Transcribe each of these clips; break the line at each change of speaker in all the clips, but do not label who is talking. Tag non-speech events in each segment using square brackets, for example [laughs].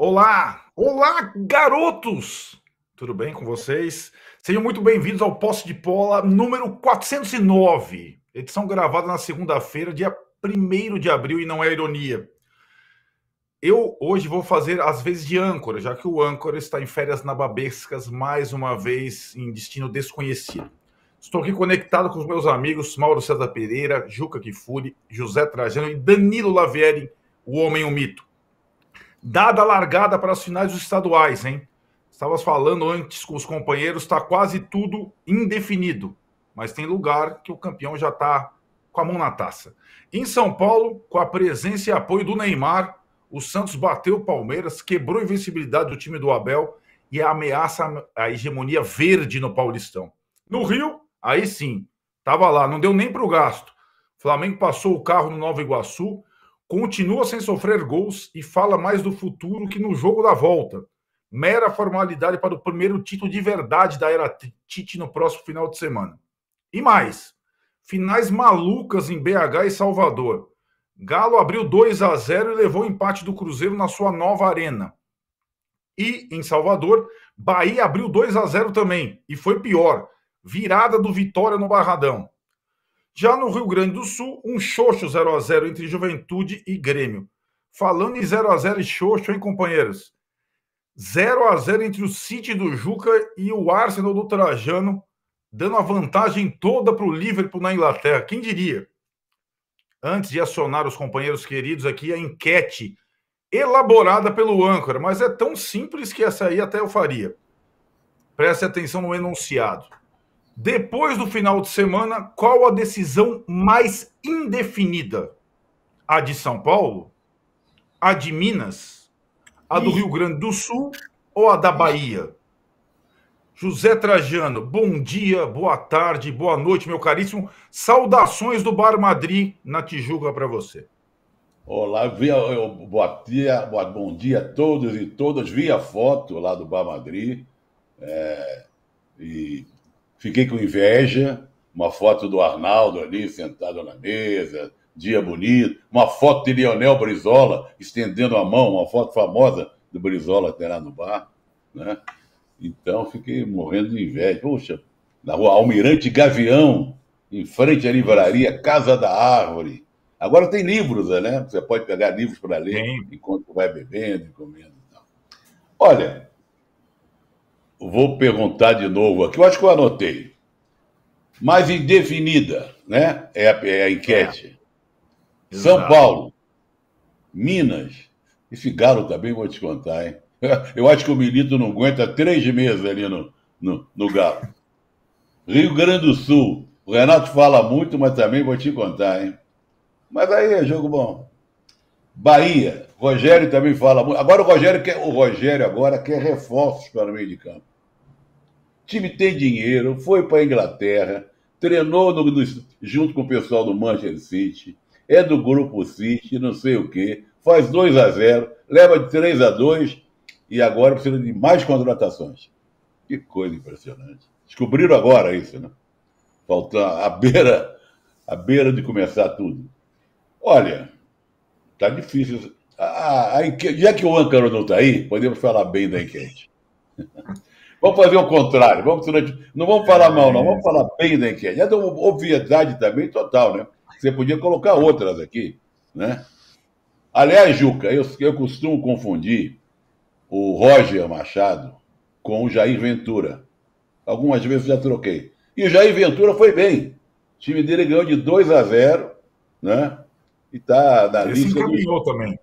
Olá! Olá, garotos! Tudo bem com vocês? Sejam muito bem-vindos ao Posse de Pola número 409, edição gravada na segunda-feira, dia 1 de abril, e não é ironia. Eu hoje vou fazer às vezes de âncora, já que o âncora está em férias nababescas, mais uma vez em destino desconhecido. Estou aqui conectado com os meus amigos Mauro César Pereira, Juca Kifuri, José Trajano e Danilo Lavieri, o homem o mito. Dada a largada para as finais dos estaduais, hein? Estavas falando antes com os companheiros, está quase tudo indefinido, mas tem lugar que o campeão já está com a mão na taça. Em São Paulo, com a presença e apoio do Neymar, o Santos bateu o Palmeiras, quebrou a invencibilidade do time do Abel e ameaça a hegemonia verde no Paulistão. No Rio, aí sim, estava lá, não deu nem para o gasto. Flamengo passou o carro no Nova Iguaçu continua sem sofrer gols e fala mais do futuro que no jogo da volta. Mera formalidade para o primeiro título de verdade da era Tite no próximo final de semana. E mais, finais malucas em BH e Salvador. Galo abriu 2 a 0 e levou o empate do Cruzeiro na sua nova arena. E em Salvador, Bahia abriu 2 a 0 também e foi pior, virada do Vitória no Barradão. Já no Rio Grande do Sul, um xoxo 0 a 0 entre Juventude e Grêmio. Falando em 0 a 0 e xoxo, hein, companheiros? 0 a 0 entre o City do Juca e o Arsenal do Trajano, dando a vantagem toda para o Liverpool na Inglaterra. Quem diria? Antes de acionar os companheiros queridos aqui, a enquete elaborada pelo âncora, mas é tão simples que essa aí até eu faria. Preste atenção no enunciado. Depois do final de semana, qual a decisão mais indefinida? A de São Paulo? A de Minas? A do Rio Grande do Sul ou a da Bahia? José Trajano, bom dia, boa tarde, boa noite, meu caríssimo. Saudações do Bar Madrid na Tijuca para você.
Olá, via, eu, boa dia, boa, bom dia a todos e todas. Vi a foto lá do Bar Madrid é, e Fiquei com inveja, uma foto do Arnaldo ali sentado na mesa, dia bonito, uma foto de Lionel Brizola estendendo a mão, uma foto famosa do Brizola até lá no bar, né? Então fiquei morrendo de inveja. Poxa, na rua Almirante Gavião, em frente à livraria Casa da Árvore. Agora tem livros, né? Você pode pegar livros para ler Sim. enquanto vai bebendo, comendo e comendo. Olha, vou perguntar de novo aqui. Eu acho que eu anotei. Mais indefinida, né? É a, é a enquete. É. São Paulo, Minas. Esse galo também, vou te contar, hein? [laughs] Eu acho que o Milito não aguenta três meses ali no, no, no Galo. Rio Grande do Sul. O Renato fala muito, mas também vou te contar, hein? Mas aí é jogo bom. Bahia, Rogério também fala muito. Agora o Rogério quer, o Rogério agora quer reforços para o meio de campo. O time tem dinheiro, foi para a Inglaterra, treinou no, no, junto com o pessoal do Manchester City, é do grupo City, não sei o quê, faz 2 a 0 leva de 3 a 2 e agora precisa de mais contratações. Que coisa impressionante. Descobriram agora isso, né? Faltar a beira, a beira de começar tudo. Olha, tá difícil ah, a, enquete, já é que o Âncaro não está aí, podemos falar bem da enquete. [laughs] Vamos fazer o contrário. Vamos durante... Não vamos falar mal, não. Vamos falar bem da enquete. É uma obviedade também total, né? Você podia colocar outras aqui, né? Aliás, Juca, eu, eu costumo confundir o Roger Machado com o Jair Ventura. Algumas vezes já troquei. E o Jair Ventura foi bem. O time dele ganhou de 2 a 0, né? E está na Esse lista. Ele
encaminhou do... também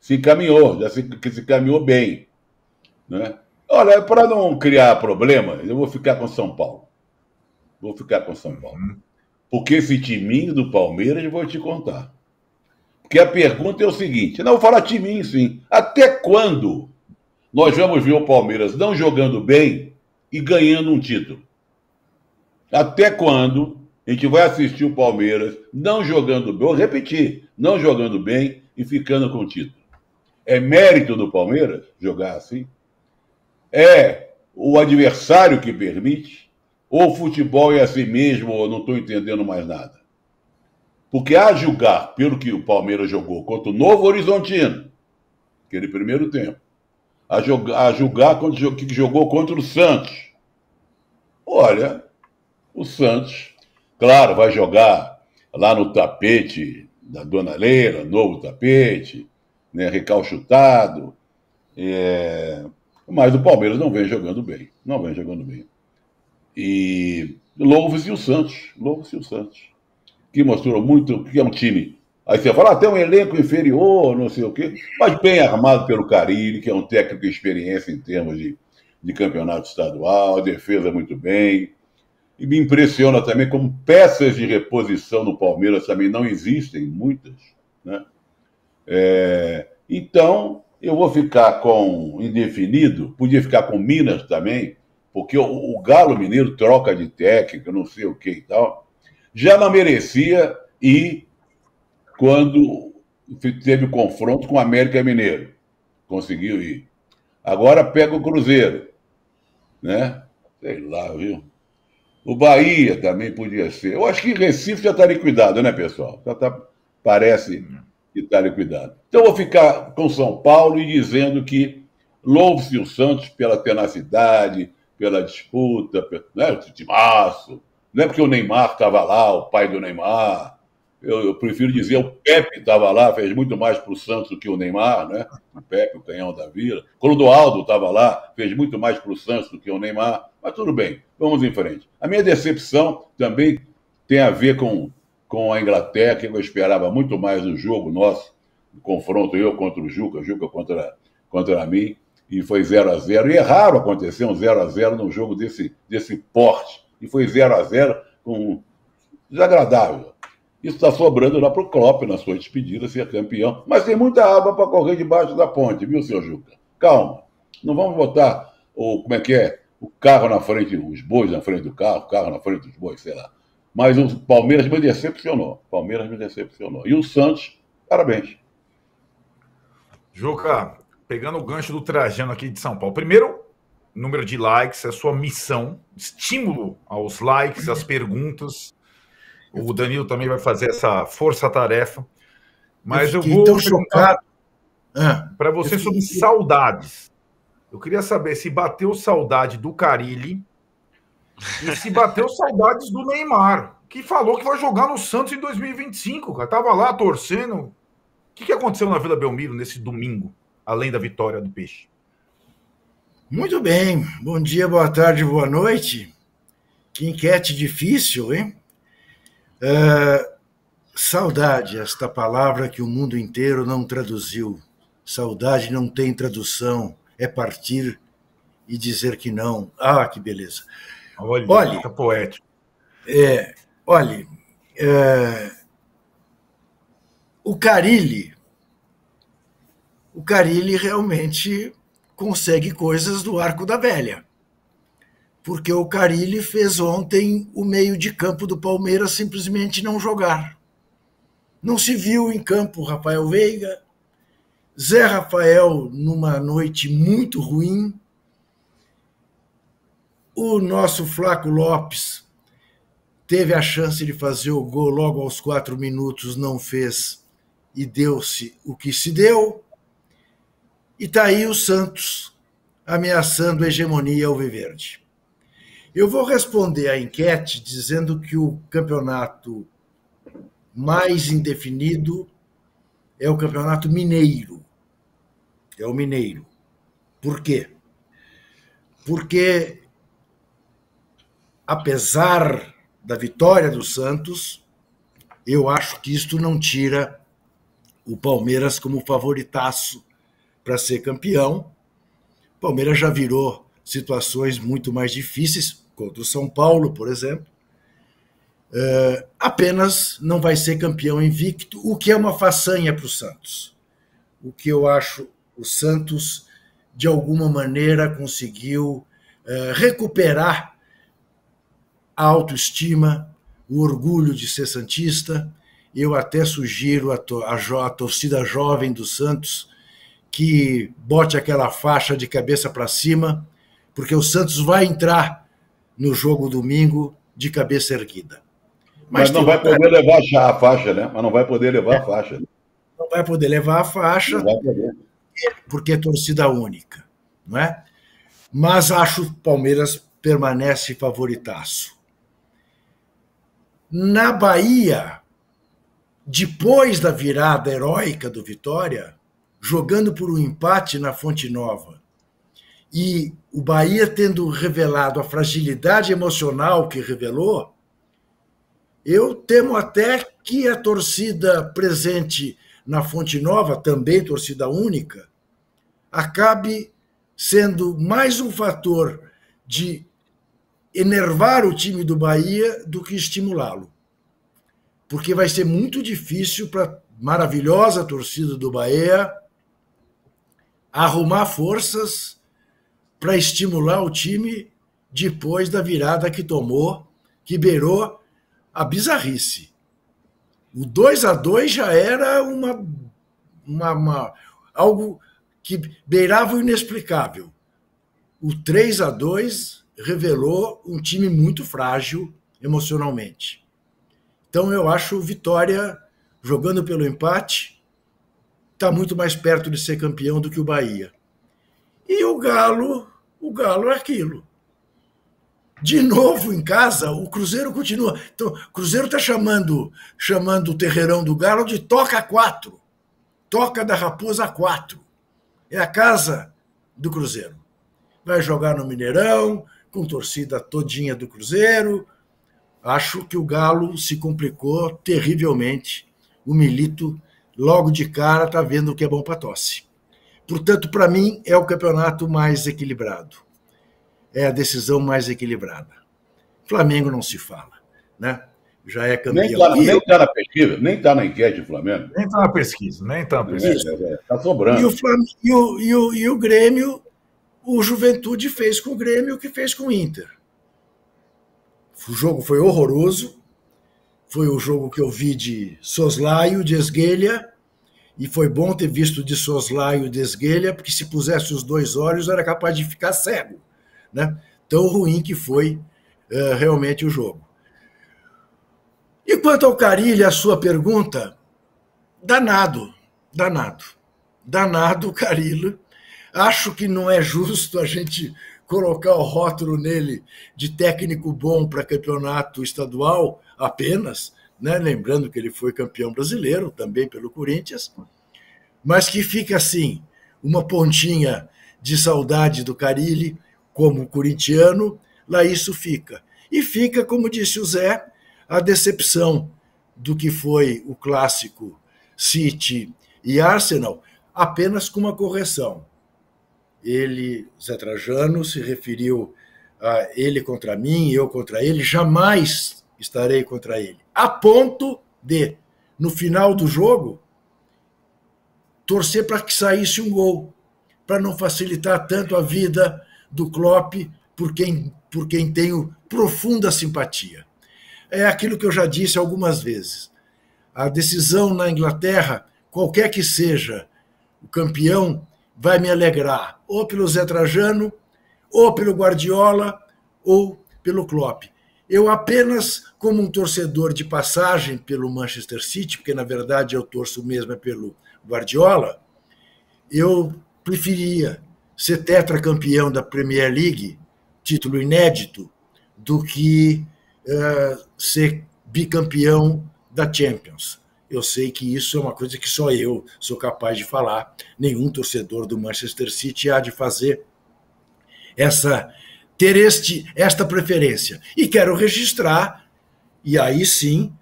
se encaminhou, já se, se encaminhou bem. Né? Olha, para não criar problemas, eu vou ficar com São Paulo. Vou ficar com São Paulo. Uhum. Porque esse timinho do Palmeiras, eu vou te contar. Porque a pergunta é o seguinte: não, vou falar timinho sim. Até quando nós vamos ver o Palmeiras não jogando bem e ganhando um título? Até quando a gente vai assistir o Palmeiras não jogando bem, vou repetir, não jogando bem e ficando com o título? é mérito do Palmeiras jogar assim? É o adversário que permite? Ou o futebol é assim mesmo, ou não estou entendendo mais nada? Porque a julgar pelo que o Palmeiras jogou contra o Novo Horizontino, aquele primeiro tempo, a julgar, a julgar contra o que jogou contra o Santos. Olha, o Santos, claro, vai jogar lá no tapete da Dona Leira, novo tapete, né, recalchutado. É... Mas o Palmeiras não vem jogando bem. Não vem jogando bem. E Louves e o Santos. Louves e o Santos. Que mostrou muito que é um time. Aí você fala, ah, tem um elenco inferior, não sei o quê, mas bem armado pelo Carilli, que é um técnico de experiência em termos de, de campeonato estadual, a defesa muito bem. E me impressiona também como peças de reposição no Palmeiras também não existem, muitas. Né? É, então, eu vou ficar com indefinido, podia ficar com Minas também, porque o, o Galo Mineiro troca de técnico, não sei o que e tal. Já não merecia e quando teve o confronto com o América Mineiro, conseguiu ir. Agora pega o Cruzeiro, né? Sei lá, viu? O Bahia também podia ser. Eu acho que Recife já está liquidado, né, pessoal? Já tá, parece Itália cuidado. Então, eu vou ficar com São Paulo e dizendo que louve-se o Santos pela tenacidade, pela disputa, né, o março. Não é porque o Neymar estava lá, o pai do Neymar. Eu, eu prefiro dizer o Pepe estava lá, fez muito mais para o Santos do que o Neymar, né? O Pepe, o canhão da vila. Clodoaldo estava lá, fez muito mais para o Santos do que o Neymar. Mas tudo bem, vamos em frente. A minha decepção também tem a ver com com a Inglaterra, que eu esperava muito mais do jogo nosso, o confronto eu contra o Juca, Juca contra, contra mim, e foi 0 a 0 E é raro acontecer um 0 a 0 num jogo desse, desse porte. E foi 0 a 0 com desagradável. Isso está sobrando lá para o Klopp, na sua despedida, ser campeão. Mas tem muita água para correr debaixo da ponte, viu, senhor Juca? Calma. Não vamos botar o, como é que é, o carro na frente, os bois na frente do carro, o carro na frente dos bois, sei lá. Mas o Palmeiras me decepcionou. O Palmeiras me decepcionou. E o Santos, parabéns.
Juca, pegando o gancho do Trajano aqui de São Paulo. Primeiro, número de likes, a é sua missão, estímulo aos likes, às perguntas. O Danilo também vai fazer essa força-tarefa. Mas eu, eu vou tão para ah, você sobre assim. saudades. Eu queria saber se bateu saudade do Carilli e se bateu saudades do Neymar, que falou que vai jogar no Santos em 2025, cara. Tava lá torcendo. O que, que aconteceu na Vila Belmiro nesse domingo, além da vitória do Peixe?
Muito bem. Bom dia, boa tarde, boa noite. Que enquete difícil, hein? Uh, saudade, esta palavra que o mundo inteiro não traduziu. Saudade não tem tradução. É partir e dizer que não. Ah, que beleza. Olha, tá poético. É, olhe, é, o Carilli, o Carilli realmente consegue coisas do Arco da Velha. Porque o Carilli fez ontem o meio de campo do Palmeiras simplesmente não jogar. Não se viu em campo Rafael Veiga, Zé Rafael numa noite muito ruim, o nosso Flaco Lopes teve a chance de fazer o gol logo aos quatro minutos, não fez e deu-se o que se deu. E está aí o Santos ameaçando a hegemonia viverde Eu vou responder à enquete dizendo que o campeonato mais indefinido é o campeonato mineiro. É o mineiro. Por quê? Porque apesar da vitória do Santos, eu acho que isto não tira o Palmeiras como favoritaço para ser campeão. O Palmeiras já virou situações muito mais difíceis, contra o São Paulo, por exemplo. Eh, apenas não vai ser campeão invicto, o que é uma façanha para o Santos. O que eu acho o Santos, de alguma maneira, conseguiu eh, recuperar a autoestima, o orgulho de ser santista. Eu até sugiro a, to a, a torcida jovem do Santos que bote aquela faixa de cabeça para cima, porque o Santos vai entrar no jogo domingo de cabeça erguida. Mas, Mas não vai poder
levar já a faixa, né? Mas não vai poder levar a faixa. Né?
Não vai poder levar a faixa, porque é torcida única, não é? Mas acho que o Palmeiras permanece favoritaço. Na Bahia, depois da virada heróica do Vitória, jogando por um empate na Fonte Nova, e o Bahia tendo revelado a fragilidade emocional que revelou, eu temo até que a torcida presente na Fonte Nova, também torcida única, acabe sendo mais um fator de enervar o time do Bahia do que estimulá-lo. Porque vai ser muito difícil para a maravilhosa torcida do Bahia arrumar forças para estimular o time depois da virada que tomou, que beirou a bizarrice. O 2 a 2 já era uma, uma, uma, algo que beirava o inexplicável. O 3 a 2 revelou um time muito frágil emocionalmente. Então eu acho o Vitória jogando pelo empate está muito mais perto de ser campeão do que o Bahia. E o Galo, o Galo é aquilo. De novo em casa, o Cruzeiro continua. Então, o Cruzeiro está chamando, chamando o terreirão do Galo de toca 4. Toca da Raposa 4. É a casa do Cruzeiro. Vai jogar no Mineirão, com torcida todinha do Cruzeiro. Acho que o Galo se complicou terrivelmente. O Milito, logo de cara, está vendo o que é bom para tosse. Portanto, para mim, é o campeonato mais equilibrado. É a decisão mais equilibrada. Flamengo não se fala,
né? Já é campeão. Tá nem está tá na pesquisa, nem está na enquete do Flamengo.
Nem está na pesquisa, nem está na é, pesquisa. É, é, é. sobrando. E o, Flam... e, o, e, o, e o Grêmio o Juventude fez com o Grêmio o que fez com o Inter. O jogo foi horroroso. Foi o jogo que eu vi de Soslaio, de Esguelha, e foi bom ter visto de Soslaio e de Esguelha, porque se pusesse os dois olhos era capaz de ficar cego. Né? Tão ruim que foi uh, realmente o jogo. E quanto ao Carilho, a sua pergunta, danado, danado, danado o Carilho Acho que não é justo a gente colocar o rótulo nele de técnico bom para campeonato estadual apenas, né? lembrando que ele foi campeão brasileiro também pelo Corinthians, mas que fica assim, uma pontinha de saudade do Carilli como corintiano, lá isso fica. E fica, como disse o Zé, a decepção do que foi o clássico City e Arsenal, apenas com uma correção ele, Zé Trajano, se referiu a ele contra mim, eu contra ele, jamais estarei contra ele. A ponto de, no final do jogo, torcer para que saísse um gol, para não facilitar tanto a vida do Klopp, por quem, por quem tenho profunda simpatia. É aquilo que eu já disse algumas vezes. A decisão na Inglaterra, qualquer que seja, o campeão vai me alegrar ou pelo Zé Trajano, ou pelo Guardiola, ou pelo Klopp. Eu apenas, como um torcedor de passagem pelo Manchester City, porque na verdade eu torço mesmo é pelo Guardiola, eu preferia ser tetracampeão da Premier League, título inédito, do que uh, ser bicampeão da Champions eu sei que isso é uma coisa que só eu sou capaz de falar. Nenhum torcedor do Manchester City há de fazer essa ter este esta preferência. E quero registrar e aí sim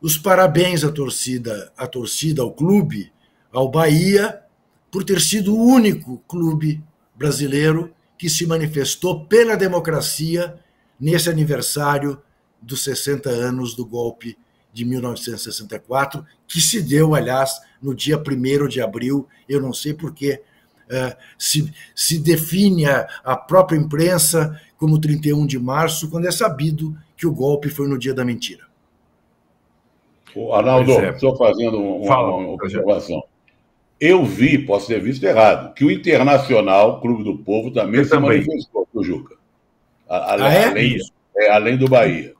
os parabéns à torcida, à torcida, ao clube, ao Bahia por ter sido o único clube brasileiro que se manifestou pela democracia nesse aniversário dos 60 anos do golpe de 1964, que se deu, aliás, no dia 1 de abril, eu não sei porquê, que é, se, se define a, a própria imprensa como 31 de março, quando é sabido que o golpe foi no dia da mentira.
O Arnaldo, é. estou fazendo uma, uma observação. Eu vi, posso ter visto errado, que o Internacional Clube do Povo também eu se também. manifestou com Juca. A, a, ah, é? além, é, além do Bahia.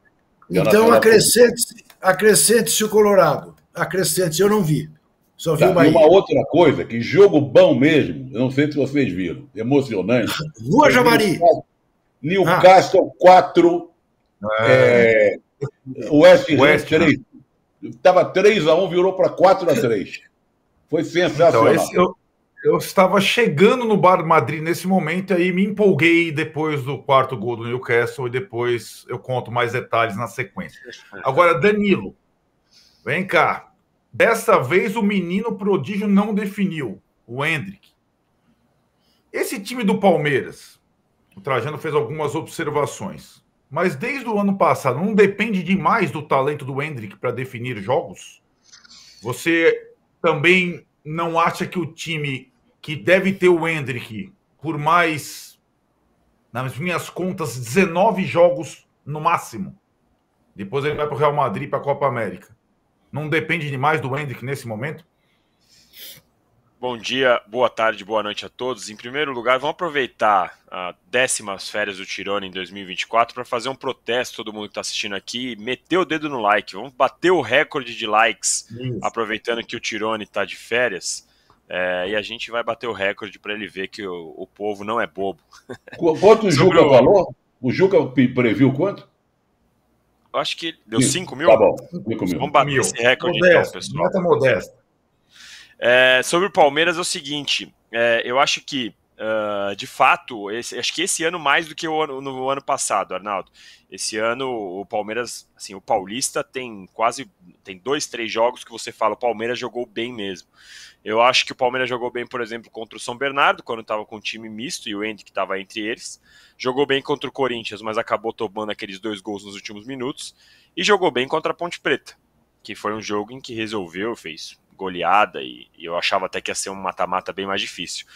Então
acrescente-se Acrescente-se o Colorado. Acrescente, se eu não vi. Só vi tá, uma, uma
outra coisa, que jogo bom mesmo, eu não sei se vocês viram, emocionante. [laughs] Rua Javari. Newcastle 4, ah. ah. É, West Ham 3. Estava 3 x 1, virou para 4 x 3. Foi sensacional. Então, esse, eu,
eu estava chegando no Bar Madrid nesse momento aí me empolguei depois do quarto gol do Newcastle e depois eu conto mais detalhes na sequência. Agora, Danilo, vem cá. Dessa vez o menino prodígio não definiu, o Hendrick. Esse time do Palmeiras, o Trajano fez algumas observações, mas desde o ano passado não depende demais do talento do Hendrick para definir jogos? Você também não acha que o time que deve ter o Hendrick por mais, nas minhas contas, 19 jogos no máximo. Depois ele vai para o Real Madrid para a Copa América. Não depende demais do Hendrick nesse momento?
Bom dia, boa tarde, boa noite a todos. Em primeiro lugar, vamos aproveitar a décimas férias do Tirone em 2024 para fazer um protesto. Todo mundo que está assistindo aqui, meter o dedo no like. Vamos bater o recorde de likes, Isso. aproveitando que o Tirone está de férias. É, e a gente vai bater o recorde para ele ver que o, o, povo não é bobo.
Quanto o [laughs] Juca o... falou? O Juca previu quanto?
Eu acho que deu 5 mil. Tá bom, 5 mil. Vamos bater mil. esse recorde modesto, então, pessoal. Nota modesta. É, sobre o Palmeiras é o seguinte, é, eu acho que Uh, de fato, esse, acho que esse ano mais do que o ano, no ano passado, Arnaldo. Esse ano o Palmeiras, assim, o Paulista tem quase tem dois, três jogos que você fala o Palmeiras jogou bem mesmo. Eu acho que o Palmeiras jogou bem, por exemplo, contra o São Bernardo, quando estava com um time misto e o Andy que estava entre eles. Jogou bem contra o Corinthians, mas acabou tomando aqueles dois gols nos últimos minutos. E jogou bem contra a Ponte Preta, que foi um jogo em que resolveu, fez goleada e, e eu achava até que ia ser um mata-mata bem mais difícil.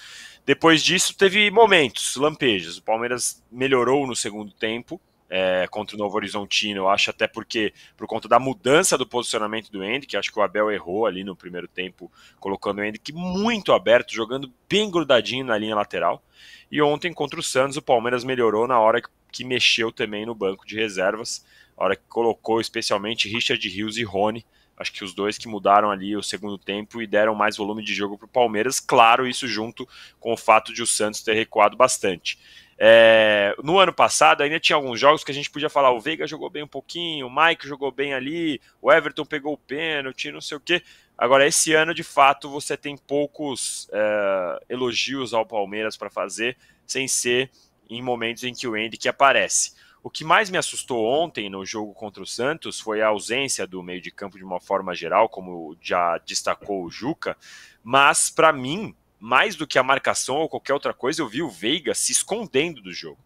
Depois disso, teve momentos, lampejos. O Palmeiras melhorou no segundo tempo, é, contra o Novo Horizontino. Eu acho até porque, por conta da mudança do posicionamento do Endy, que acho que o Abel errou ali no primeiro tempo, colocando o Endy que muito aberto, jogando bem grudadinho na linha lateral. E ontem, contra o Santos, o Palmeiras melhorou na hora que, mexeu também no banco de reservas, na hora que colocou especialmente Richard Rios e Rony. Acho que os dois que mudaram ali o segundo tempo e deram mais volume de jogo para o Palmeiras, claro, isso junto com o fato de o Santos ter recuado bastante. É, no ano passado ainda tinha alguns jogos que a gente podia falar: o Veiga jogou bem um pouquinho, o Mike jogou bem ali, o Everton pegou o pênalti, não sei o quê. Agora, esse ano, de fato, você tem poucos é, elogios ao Palmeiras para fazer, sem ser em momentos em que o Andy que aparece. O que mais me assustou ontem no jogo contra o Santos foi a ausência do meio de campo de uma forma geral, como já destacou o Juca, mas para mim mais do que a marcação ou qualquer outra coisa, eu vi o Veiga se escondendo do jogo.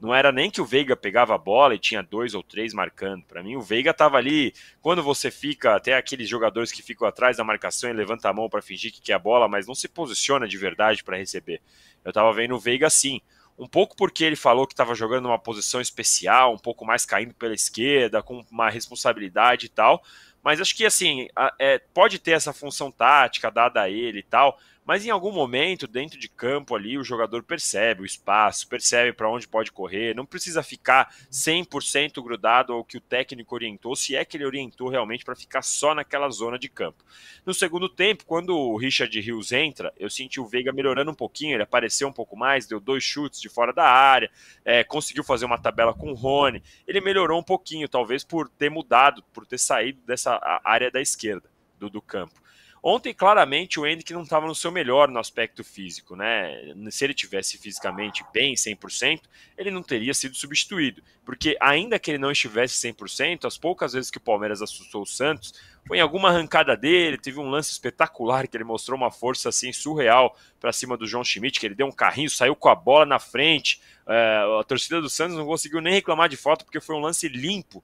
Não era nem que o Veiga pegava a bola e tinha dois ou três marcando. Para mim, o Veiga estava ali. Quando você fica, até aqueles jogadores que ficam atrás da marcação e levanta a mão para fingir que quer a bola, mas não se posiciona de verdade para receber. Eu estava vendo o Veiga assim. Um pouco porque ele falou que estava jogando uma posição especial, um pouco mais caindo pela esquerda, com uma responsabilidade e tal. Mas acho que, assim, é, pode ter essa função tática dada a ele e tal, mas em algum momento, dentro de campo ali, o jogador percebe o espaço, percebe para onde pode correr, não precisa ficar 100% grudado ao que o técnico orientou, se é que ele orientou realmente para ficar só naquela zona de campo. No segundo tempo, quando o Richard Rios entra, eu senti o Veiga melhorando um pouquinho, ele apareceu um pouco mais, deu dois chutes de fora da área, é, conseguiu fazer uma tabela com o Rony, ele melhorou um pouquinho, talvez por ter mudado, por ter saído dessa área da esquerda do, do campo. Ontem, claramente, o Henrique não estava no seu melhor no aspecto físico, né? Se ele tivesse fisicamente bem, 100%, ele não teria sido substituído. Porque, ainda que ele não estivesse 100%, as poucas vezes que o Palmeiras assustou o Santos, foi em alguma arrancada dele, teve um lance espetacular que ele mostrou uma força assim surreal para cima do João Schmidt, que ele deu um carrinho, saiu com a bola na frente. É, a torcida do Santos não conseguiu nem reclamar de falta, porque foi um lance limpo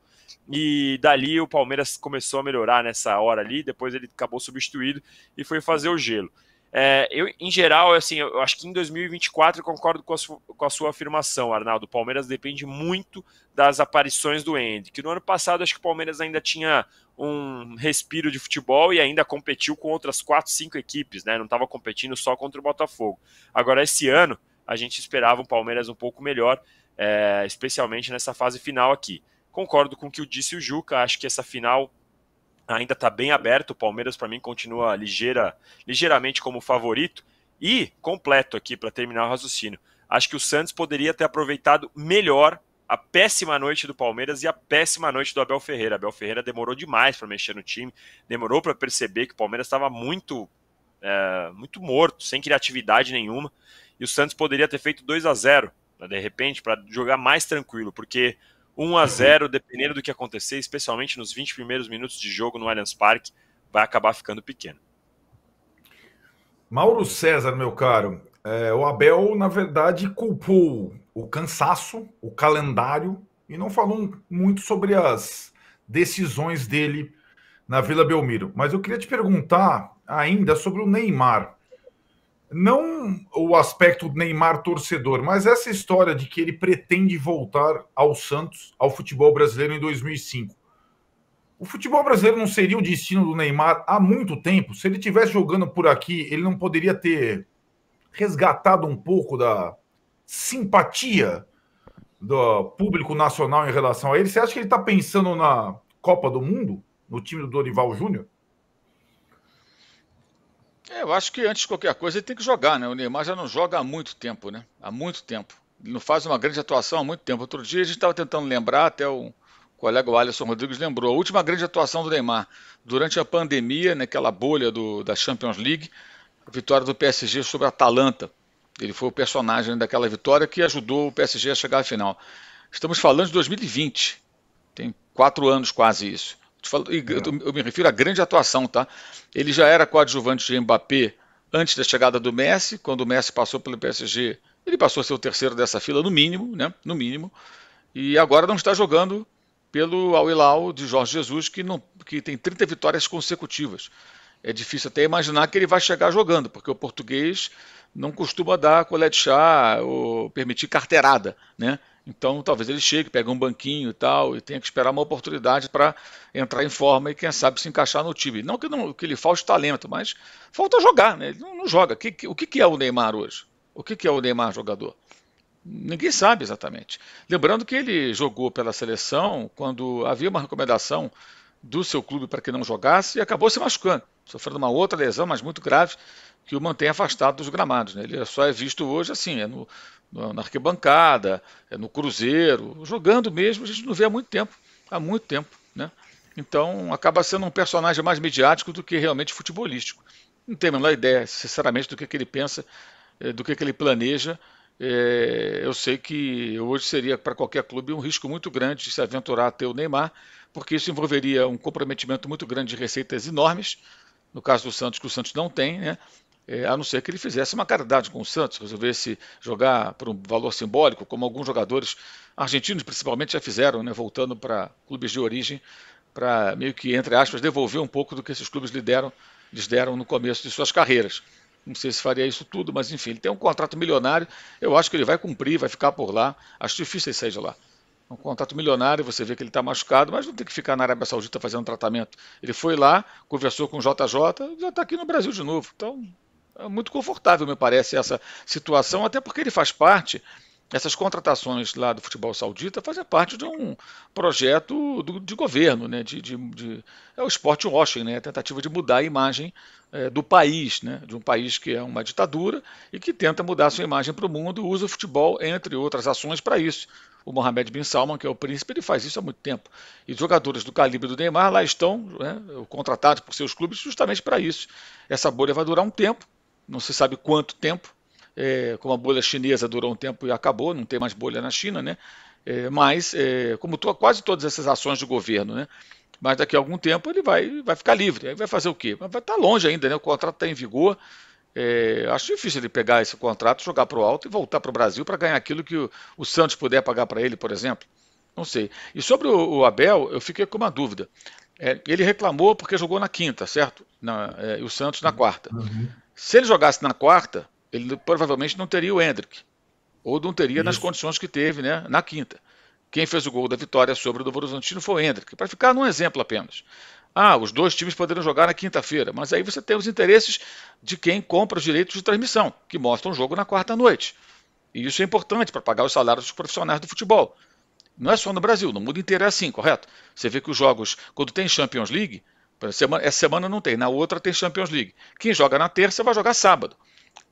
e dali o Palmeiras começou a melhorar nessa hora ali, depois ele acabou substituído e foi fazer o gelo. É, eu, em geral, assim, eu acho que em 2024 eu concordo com a, com a sua afirmação, Arnaldo. O Palmeiras depende muito das aparições do Andy, que no ano passado acho que o Palmeiras ainda tinha um respiro de futebol e ainda competiu com outras quatro, cinco equipes, né? Não estava competindo só contra o Botafogo. Agora, esse ano, a gente esperava um Palmeiras um pouco melhor, é, especialmente nessa fase final aqui. Concordo com o que disse o Juca, acho que essa final ainda está bem aberta. O Palmeiras, para mim, continua ligeira, ligeiramente como favorito. E, completo aqui, para terminar o raciocínio, acho que o Santos poderia ter aproveitado melhor a péssima noite do Palmeiras e a péssima noite do Abel Ferreira. Abel Ferreira demorou demais para mexer no time, demorou para perceber que o Palmeiras estava muito, é, muito morto, sem criatividade nenhuma. E o Santos poderia ter feito 2 a 0 né, de repente, para jogar mais tranquilo, porque 1 a 0 dependendo do que acontecer, especialmente nos 20 primeiros minutos de jogo no Allianz Parque, vai acabar ficando pequeno.
Mauro César, meu caro, é, o Abel, na verdade, culpou o cansaço, o calendário, e não falou muito sobre as decisões dele na Vila Belmiro. Mas eu queria te perguntar ainda sobre o Neymar não o aspecto Neymar torcedor, mas essa história de que ele pretende voltar ao Santos, ao futebol brasileiro em 2005. O futebol brasileiro não seria o destino do Neymar há muito tempo. Se ele tivesse jogando por aqui, ele não poderia ter resgatado um pouco da simpatia do público nacional em relação a ele. Você acha que ele está pensando na Copa do Mundo, no time do Dorival Júnior?
É, eu acho que antes de qualquer coisa ele tem que jogar, né? O Neymar já não joga há muito tempo, né? Há muito tempo. Ele não faz uma grande atuação há muito tempo. Outro dia a gente estava tentando lembrar, até o colega Alisson Rodrigues lembrou, a última grande atuação do Neymar durante a pandemia, naquela bolha do, da Champions League, a vitória do PSG sobre a Atalanta. Ele foi o personagem daquela vitória que ajudou o PSG a chegar à final. Estamos falando de 2020, tem quatro anos quase isso falo, eu me refiro à grande atuação, tá? Ele já era coadjuvante de Mbappé antes da chegada do Messi, quando o Messi passou pelo PSG, ele passou a ser o terceiro dessa fila no mínimo, né? No mínimo. E agora não está jogando pelo Al Hilal de Jorge Jesus, que não que tem 30 vitórias consecutivas. É difícil até imaginar que ele vai chegar jogando, porque o português não costuma dar colete chá ou permitir carteirada, né? Então, talvez ele chegue, pegue um banquinho e tal, e tenha que esperar uma oportunidade para entrar em forma e, quem sabe, se encaixar no time. Não que, não, que ele falte talento, mas falta jogar, né? Ele não, não joga. que, o que, que é o Neymar hoje? O que, que é o Neymar jogador? Ninguém sabe exatamente. Lembrando que ele jogou pela seleção quando havia uma recomendação do seu clube para que não jogasse e acabou se machucando, sofrendo uma outra lesão, mas muito grave, que o mantém afastado dos gramados. Né? Ele só é visto hoje assim, é no, na arquibancada, eh, no Cruzeiro, jogando mesmo, a gente não vê há muito tempo, há muito tempo, né? Então acaba sendo um personagem mais midiático do que realmente futebolístico. Não tenho a menor ideia, sinceramente, do que, que ele pensa, eh, do que, que ele planeja. Eh, eu sei que hoje seria para qualquer clube um risco muito grande se aventurar a ter o Neymar, porque isso envolveria um comprometimento muito grande de receitas enormes. No caso do Santos, que o Santos não tem, né? É, a não ser que ele fizesse uma caridade com o Santos, resolvesse jogar por um valor simbólico, como alguns jogadores argentinos principalmente já fizeram, né, voltando para clubes de origem, para meio que, entre aspas, devolver um pouco do que esses clubes lhe deram, lhes deram no começo de suas carreiras. Não sei se faria isso tudo, mas enfim, ele tem um contrato milionário, eu acho que ele vai cumprir, vai ficar por lá, acho difícil ele sair de lá. Um contrato milionário, você vê que ele está machucado, mas não tem que ficar na Arábia Saudita fazendo tratamento. Ele foi lá, conversou com o JJ, já está aqui no Brasil de novo. Então, é muito confortável, me parece, essa situação, até porque ele faz parte, essas contratações lá do futebol saudita fazem parte de um projeto do, de governo, né? De, de, de, é o esporte washing, né? a tentativa de mudar a imagem é, do país, né? de um país que é uma ditadura e que tenta mudar sua imagem para o mundo, usa o futebol, entre outras ações, para isso. O Mohamed Bin Salman, que é o príncipe, ele faz isso há muito tempo. E jogadores do calibre do Neymar lá estão né, contratados por seus clubes justamente para isso. Essa bolha vai durar um tempo não se sabe quanto tempo, é, como a bolha chinesa durou um tempo e acabou, não tem mais bolha na China, né? É, mas, é, como to, quase todas essas ações do governo, né? Mas daqui a algum tempo ele vai, vai ficar livre. Aí vai fazer o quê? Mas vai estar tá longe ainda, né? O contrato está em vigor. É, acho difícil ele pegar esse contrato, jogar para o alto e voltar para o Brasil para ganhar aquilo que o, o Santos puder pagar para ele, por exemplo. Não sei. E sobre o, o Abel, eu fiquei com uma dúvida. É, ele reclamou porque jogou na quinta, certo? Na, é, e o Santos na quarta. Uhum. Se ele jogasse na quarta, ele provavelmente não teria o Hendrick. Ou não teria Isso. nas condições que teve né, na quinta. Quem fez o gol da vitória sobre o Novorosantino foi o Hendrick, para ficar num exemplo apenas. Ah, os dois times poderiam jogar na quinta-feira, mas aí você tem os interesses de quem compra os direitos de transmissão, que mostram o jogo na quarta-noite. E isso é importante para pagar os salários dos profissionais do futebol. Não é só no Brasil, no mundo inteiro é assim, correto? Você vê que os jogos, quando tem Champions League, Semana, essa semana não tem, na outra tem Champions League. Quem joga na terça vai jogar sábado.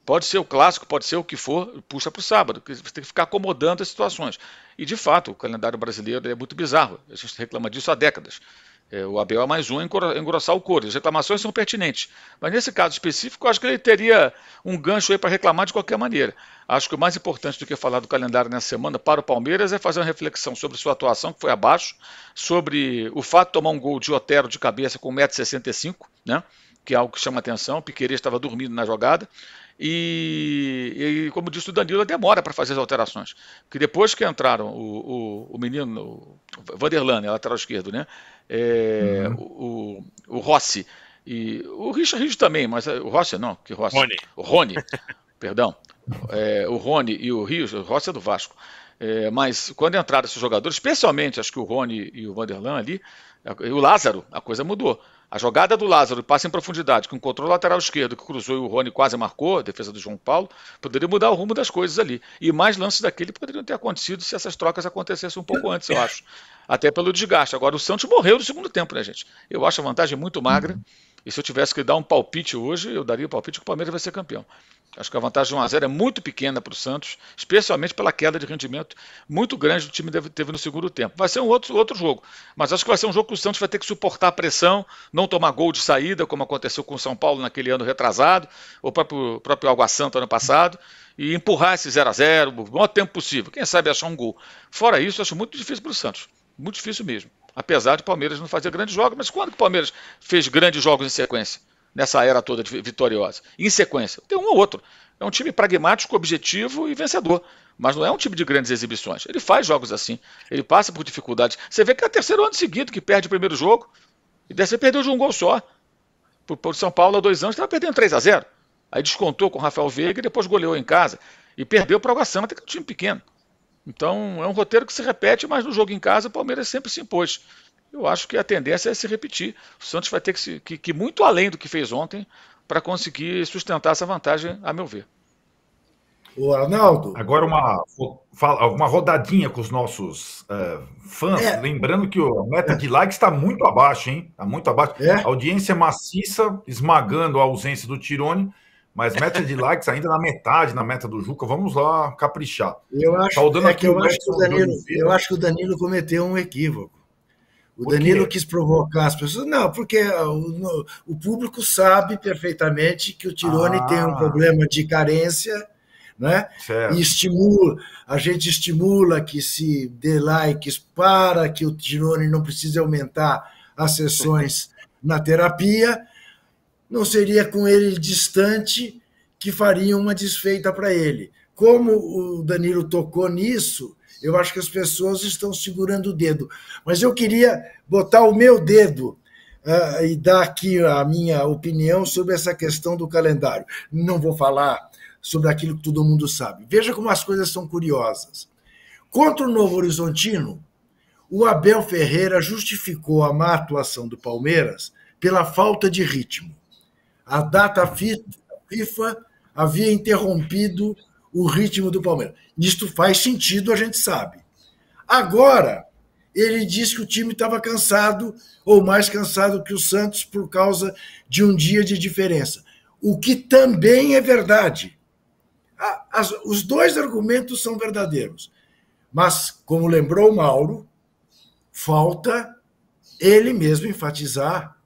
Pode ser o clássico, pode ser o que for, puxa para o sábado. Você tem que ficar acomodando as situações. E de fato, o calendário brasileiro é muito bizarro. A gente reclama disso há décadas é, o é mais um engrossar o couro. As reclamações são pertinentes. Mas nesse caso específico, acho que ele teria um gancho aí para reclamar de qualquer maneira. Acho que o mais importante do que falar do calendário nessa semana para o Palmeiras é fazer uma reflexão sobre sua atuação, que foi abaixo, sobre o fato de tomar um gol de Otero de cabeça com 1,65m, né? que é algo que chama atenção. O Piqueires estava dormindo na jogada. E, e, como disse o Danilo, demora para fazer as alterações. Porque depois que entraram o, o, o menino, o Vanderlan, né, lateral esquerdo, né? é, uhum. o, o, Rossi e o Richard Ridge também, mas é, o Rossi não, que Rossi? Rony. O Rony, [laughs] perdão. É, o Rony e o Rios, o Rossi é do Vasco. É, mas quando entraram esses jogadores, especialmente acho que o Rony e o Vanderlan ali, e o Lázaro, a coisa mudou. A jogada do Lázaro, passe em profundidade, que encontrou o lateral esquerdo, que cruzou e o Rony quase marcou, a defesa do João Paulo, poderia mudar o rumo das coisas ali. E mais lances daquele poderiam ter acontecido se essas trocas acontecessem um pouco antes, eu acho. Até pelo desgaste. Agora, o Santos morreu no segundo tempo, né, gente? Eu acho a vantagem muito magra. Uhum. E se eu tivesse que dar um palpite hoje, eu daria o palpite que o Palmeiras vai ser campeão. Acho que a vantagem de 1x0 é muito pequena para o Santos, especialmente pela queda de rendimento muito grande que o time teve no segundo tempo. Vai ser um outro, outro jogo, mas acho que vai ser um jogo que o Santos vai ter que suportar a pressão, não tomar gol de saída, como aconteceu com o São Paulo naquele ano retrasado, ou o próprio, próprio Água Santa ano passado, e empurrar esse 0 a 0 o maior tempo possível. Quem sabe achar um gol. Fora isso, acho muito difícil para o Santos. Muito difícil mesmo. Apesar de o Palmeiras não fazer grandes jogos, mas quando que o Palmeiras fez grandes jogos em sequência? nessa era toda vitoriosa. Em sequência, tem um ou outro. É um time pragmático, objetivo e vencedor. Mas não é um time de grandes exibições. Ele faz jogos assim. Ele passa por dificuldades. Você vê que é o terceiro ano seguido que perde o primeiro jogo. E dessa perdeu de um gol só. Por, por São Paulo há dois anos, estava perdendo 3 a 0 Aí descontou com o Rafael Veiga e depois goleou em casa. E perdeu para o Água Santa, que é um time pequeno. Então é um roteiro que se repete, mas no jogo em casa o Palmeiras sempre se impôs eu acho que a tendência é se repetir. O Santos vai ter que, se, que, que muito além do que fez ontem para conseguir sustentar essa vantagem, a meu ver.
O Arnaldo. Agora uma, uma rodadinha com os nossos uh, fãs. É. Lembrando que a meta de likes está muito abaixo, hein? Está muito abaixo. É. Audiência maciça, esmagando a ausência do Tirone, mas meta de [laughs] likes ainda na metade, na meta do Juca. Vamos lá caprichar. Eu acho, Saudando tá é aqui Danilo, eu
acho que o Danilo cometeu um equívoco. O Danilo quis provocar as pessoas. Não, porque ah, o, o público sabe perfeitamente que o Tirone ah. tem um ah. problema de carência, né? Certo. E estimula, a gente estimula que se dê likes para que o Tirone não precise aumentar as sessões [laughs] na terapia. Não seria com ele distante que faria uma desfeita para ele. Como o Danilo tocou nisso, eu acho que as pessoas estão segurando o dedo. Mas eu queria botar o meu dedo uh, e dar aqui a minha opinião sobre essa questão do calendário. Não vou falar sobre aquilo que todo mundo sabe. Veja como as coisas são curiosas. Contra o Novo Horizontino, o Abel Ferreira justificou a má atuação do Palmeiras pela falta de ritmo. A data FIFA havia interrompido o ritmo do Palmeiras. Nisto faz sentido, a gente sabe. Agora, ele disse que o time estava cansado, ou mais cansado que o Santos, por causa de um dia de diferença. O que também é verdade. As, os dois argumentos são verdadeiros. Mas, como lembrou Mauro, falta ele mesmo enfatizar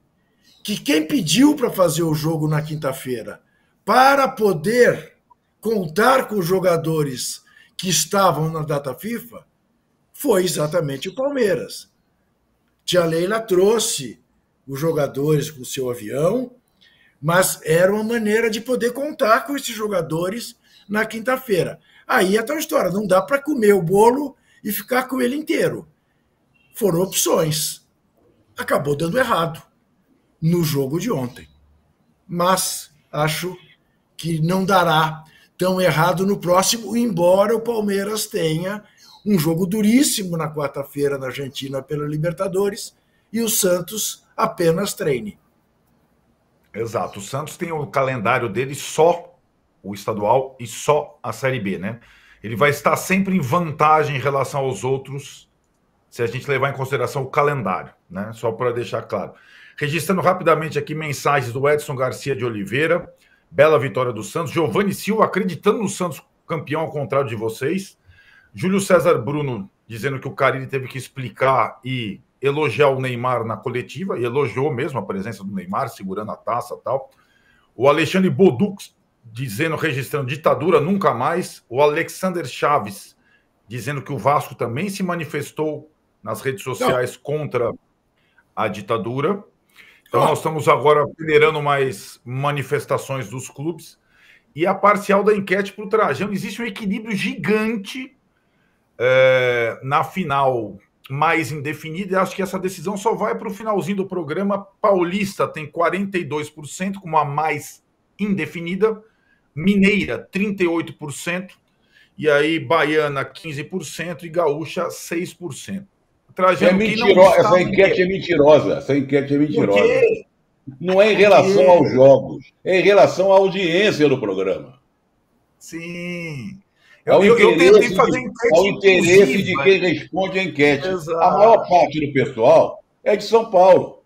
que quem pediu para fazer o jogo na quinta-feira para poder contar com os jogadores que estavam na data FIFA foi exatamente o Palmeiras. Tia Leila trouxe os jogadores com o seu avião, mas era uma maneira de poder contar com esses jogadores na quinta-feira. Aí é tal história, não dá para comer o bolo e ficar com ele inteiro. Foram opções. Acabou dando errado no jogo de ontem. Mas acho que não dará tão errado no próximo, embora o Palmeiras tenha um jogo duríssimo na quarta-feira na Argentina pela Libertadores e o Santos apenas treine.
Exato. O Santos tem o calendário dele só o estadual e só a Série B, né? Ele vai estar sempre em vantagem em relação aos outros, se a gente levar em consideração o calendário, né? Só para deixar claro. Registrando rapidamente aqui mensagens do Edson Garcia de Oliveira. Bela vitória do Santos. Giovanni Silva acreditando no Santos campeão, ao contrário de vocês. Júlio César Bruno dizendo que o Carille teve que explicar e elogiar o Neymar na coletiva, e elogiou mesmo a presença do Neymar, segurando a taça tal. O Alexandre Bodux dizendo, registrando ditadura nunca mais. O Alexander Chaves dizendo que o Vasco também se manifestou nas redes sociais Não. contra a ditadura. Então, nós estamos agora acelerando mais manifestações dos clubes e a parcial da enquete para o Trajano. Existe um equilíbrio gigante é, na final mais indefinida. E acho que essa decisão só vai para o finalzinho do programa. Paulista tem 42%, como a mais indefinida. Mineira, 38%. E aí, Baiana, 15%. E Gaúcha, 6%. Trajano, é mentiro... Essa enquete é mentirosa.
Essa enquete é mentirosa. Não é em relação aos jogos, é em relação à audiência do programa. Sim. Ao eu, eu, tentei fazer enquete. Ao interesse de quem responde a enquete. Exato. A maior parte do pessoal é de São Paulo.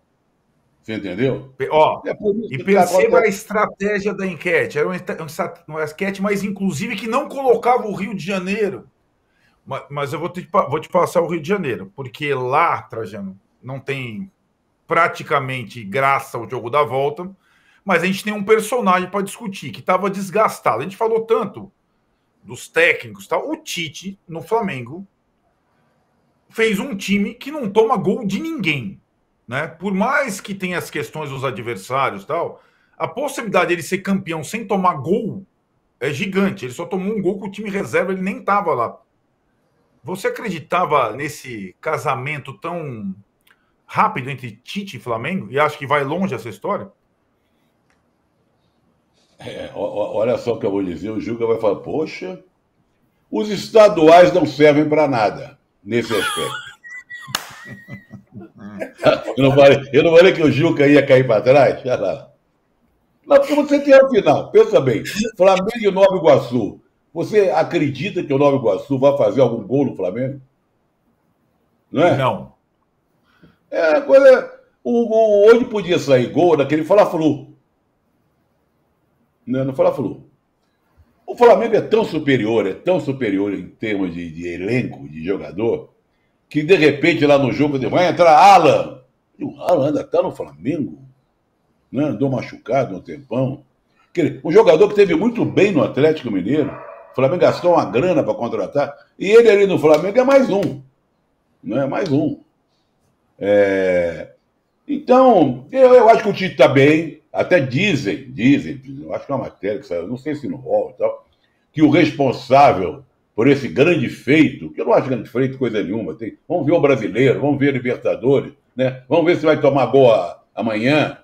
Você entendeu? Ó, é
e tá perceba a estratégia da enquete. Era uma, uma enquete mais inclusiva que não colocava o Rio de Janeiro mas eu vou te, vou te passar o Rio de Janeiro, porque lá, Trajano, não tem praticamente graça o jogo da volta, mas a gente tem um personagem para discutir que estava desgastado. A gente falou tanto dos técnicos, Tá? O Tite no Flamengo fez um time que não toma gol de ninguém, né? Por mais que tenha as questões dos adversários, tal, a possibilidade dele ser campeão sem tomar gol é gigante. Ele só tomou um gol com o time reserva, ele nem estava lá. Você acreditava nesse casamento tão rápido entre Tite e Flamengo? E acho que vai longe essa história?
É, olha só o que eu vou dizer. O Juca vai falar: Poxa, os estaduais não servem para nada nesse aspecto. [laughs] eu, não falei, eu não falei que o Juca ia cair para trás? Já lá. Mas você tem a final. Pensa bem: Flamengo e Nova Iguaçu. Você acredita que o Nova Iguaçu vai fazer algum gol no Flamengo? Não é? Não. É, coisa. É, o, o, onde podia sair gol daquele Fla-Flu. Não, né, não Fla-Flu. O Flamengo é tão superior, é tão superior em termos de, de elenco, de jogador, que de repente lá no jogo vai entrar Alan. E o Alan ainda está no Flamengo. Né? Andou machucado um tempão. Um jogador que teve muito bem no Atlético Mineiro o Flamengo gastou uma grana para contratar. E ele ali no Flamengo é mais um. Não é mais um. É... Então, eu, eu acho que o Tite está bem. Até dizem, dizem, eu acho que é uma matéria que saiu, não sei se no rol e tal, que o responsável por esse grande feito, que eu não acho grande feito coisa nenhuma, tem, vamos ver o brasileiro, vamos ver a Libertadores, né? vamos ver se vai tomar boa amanhã.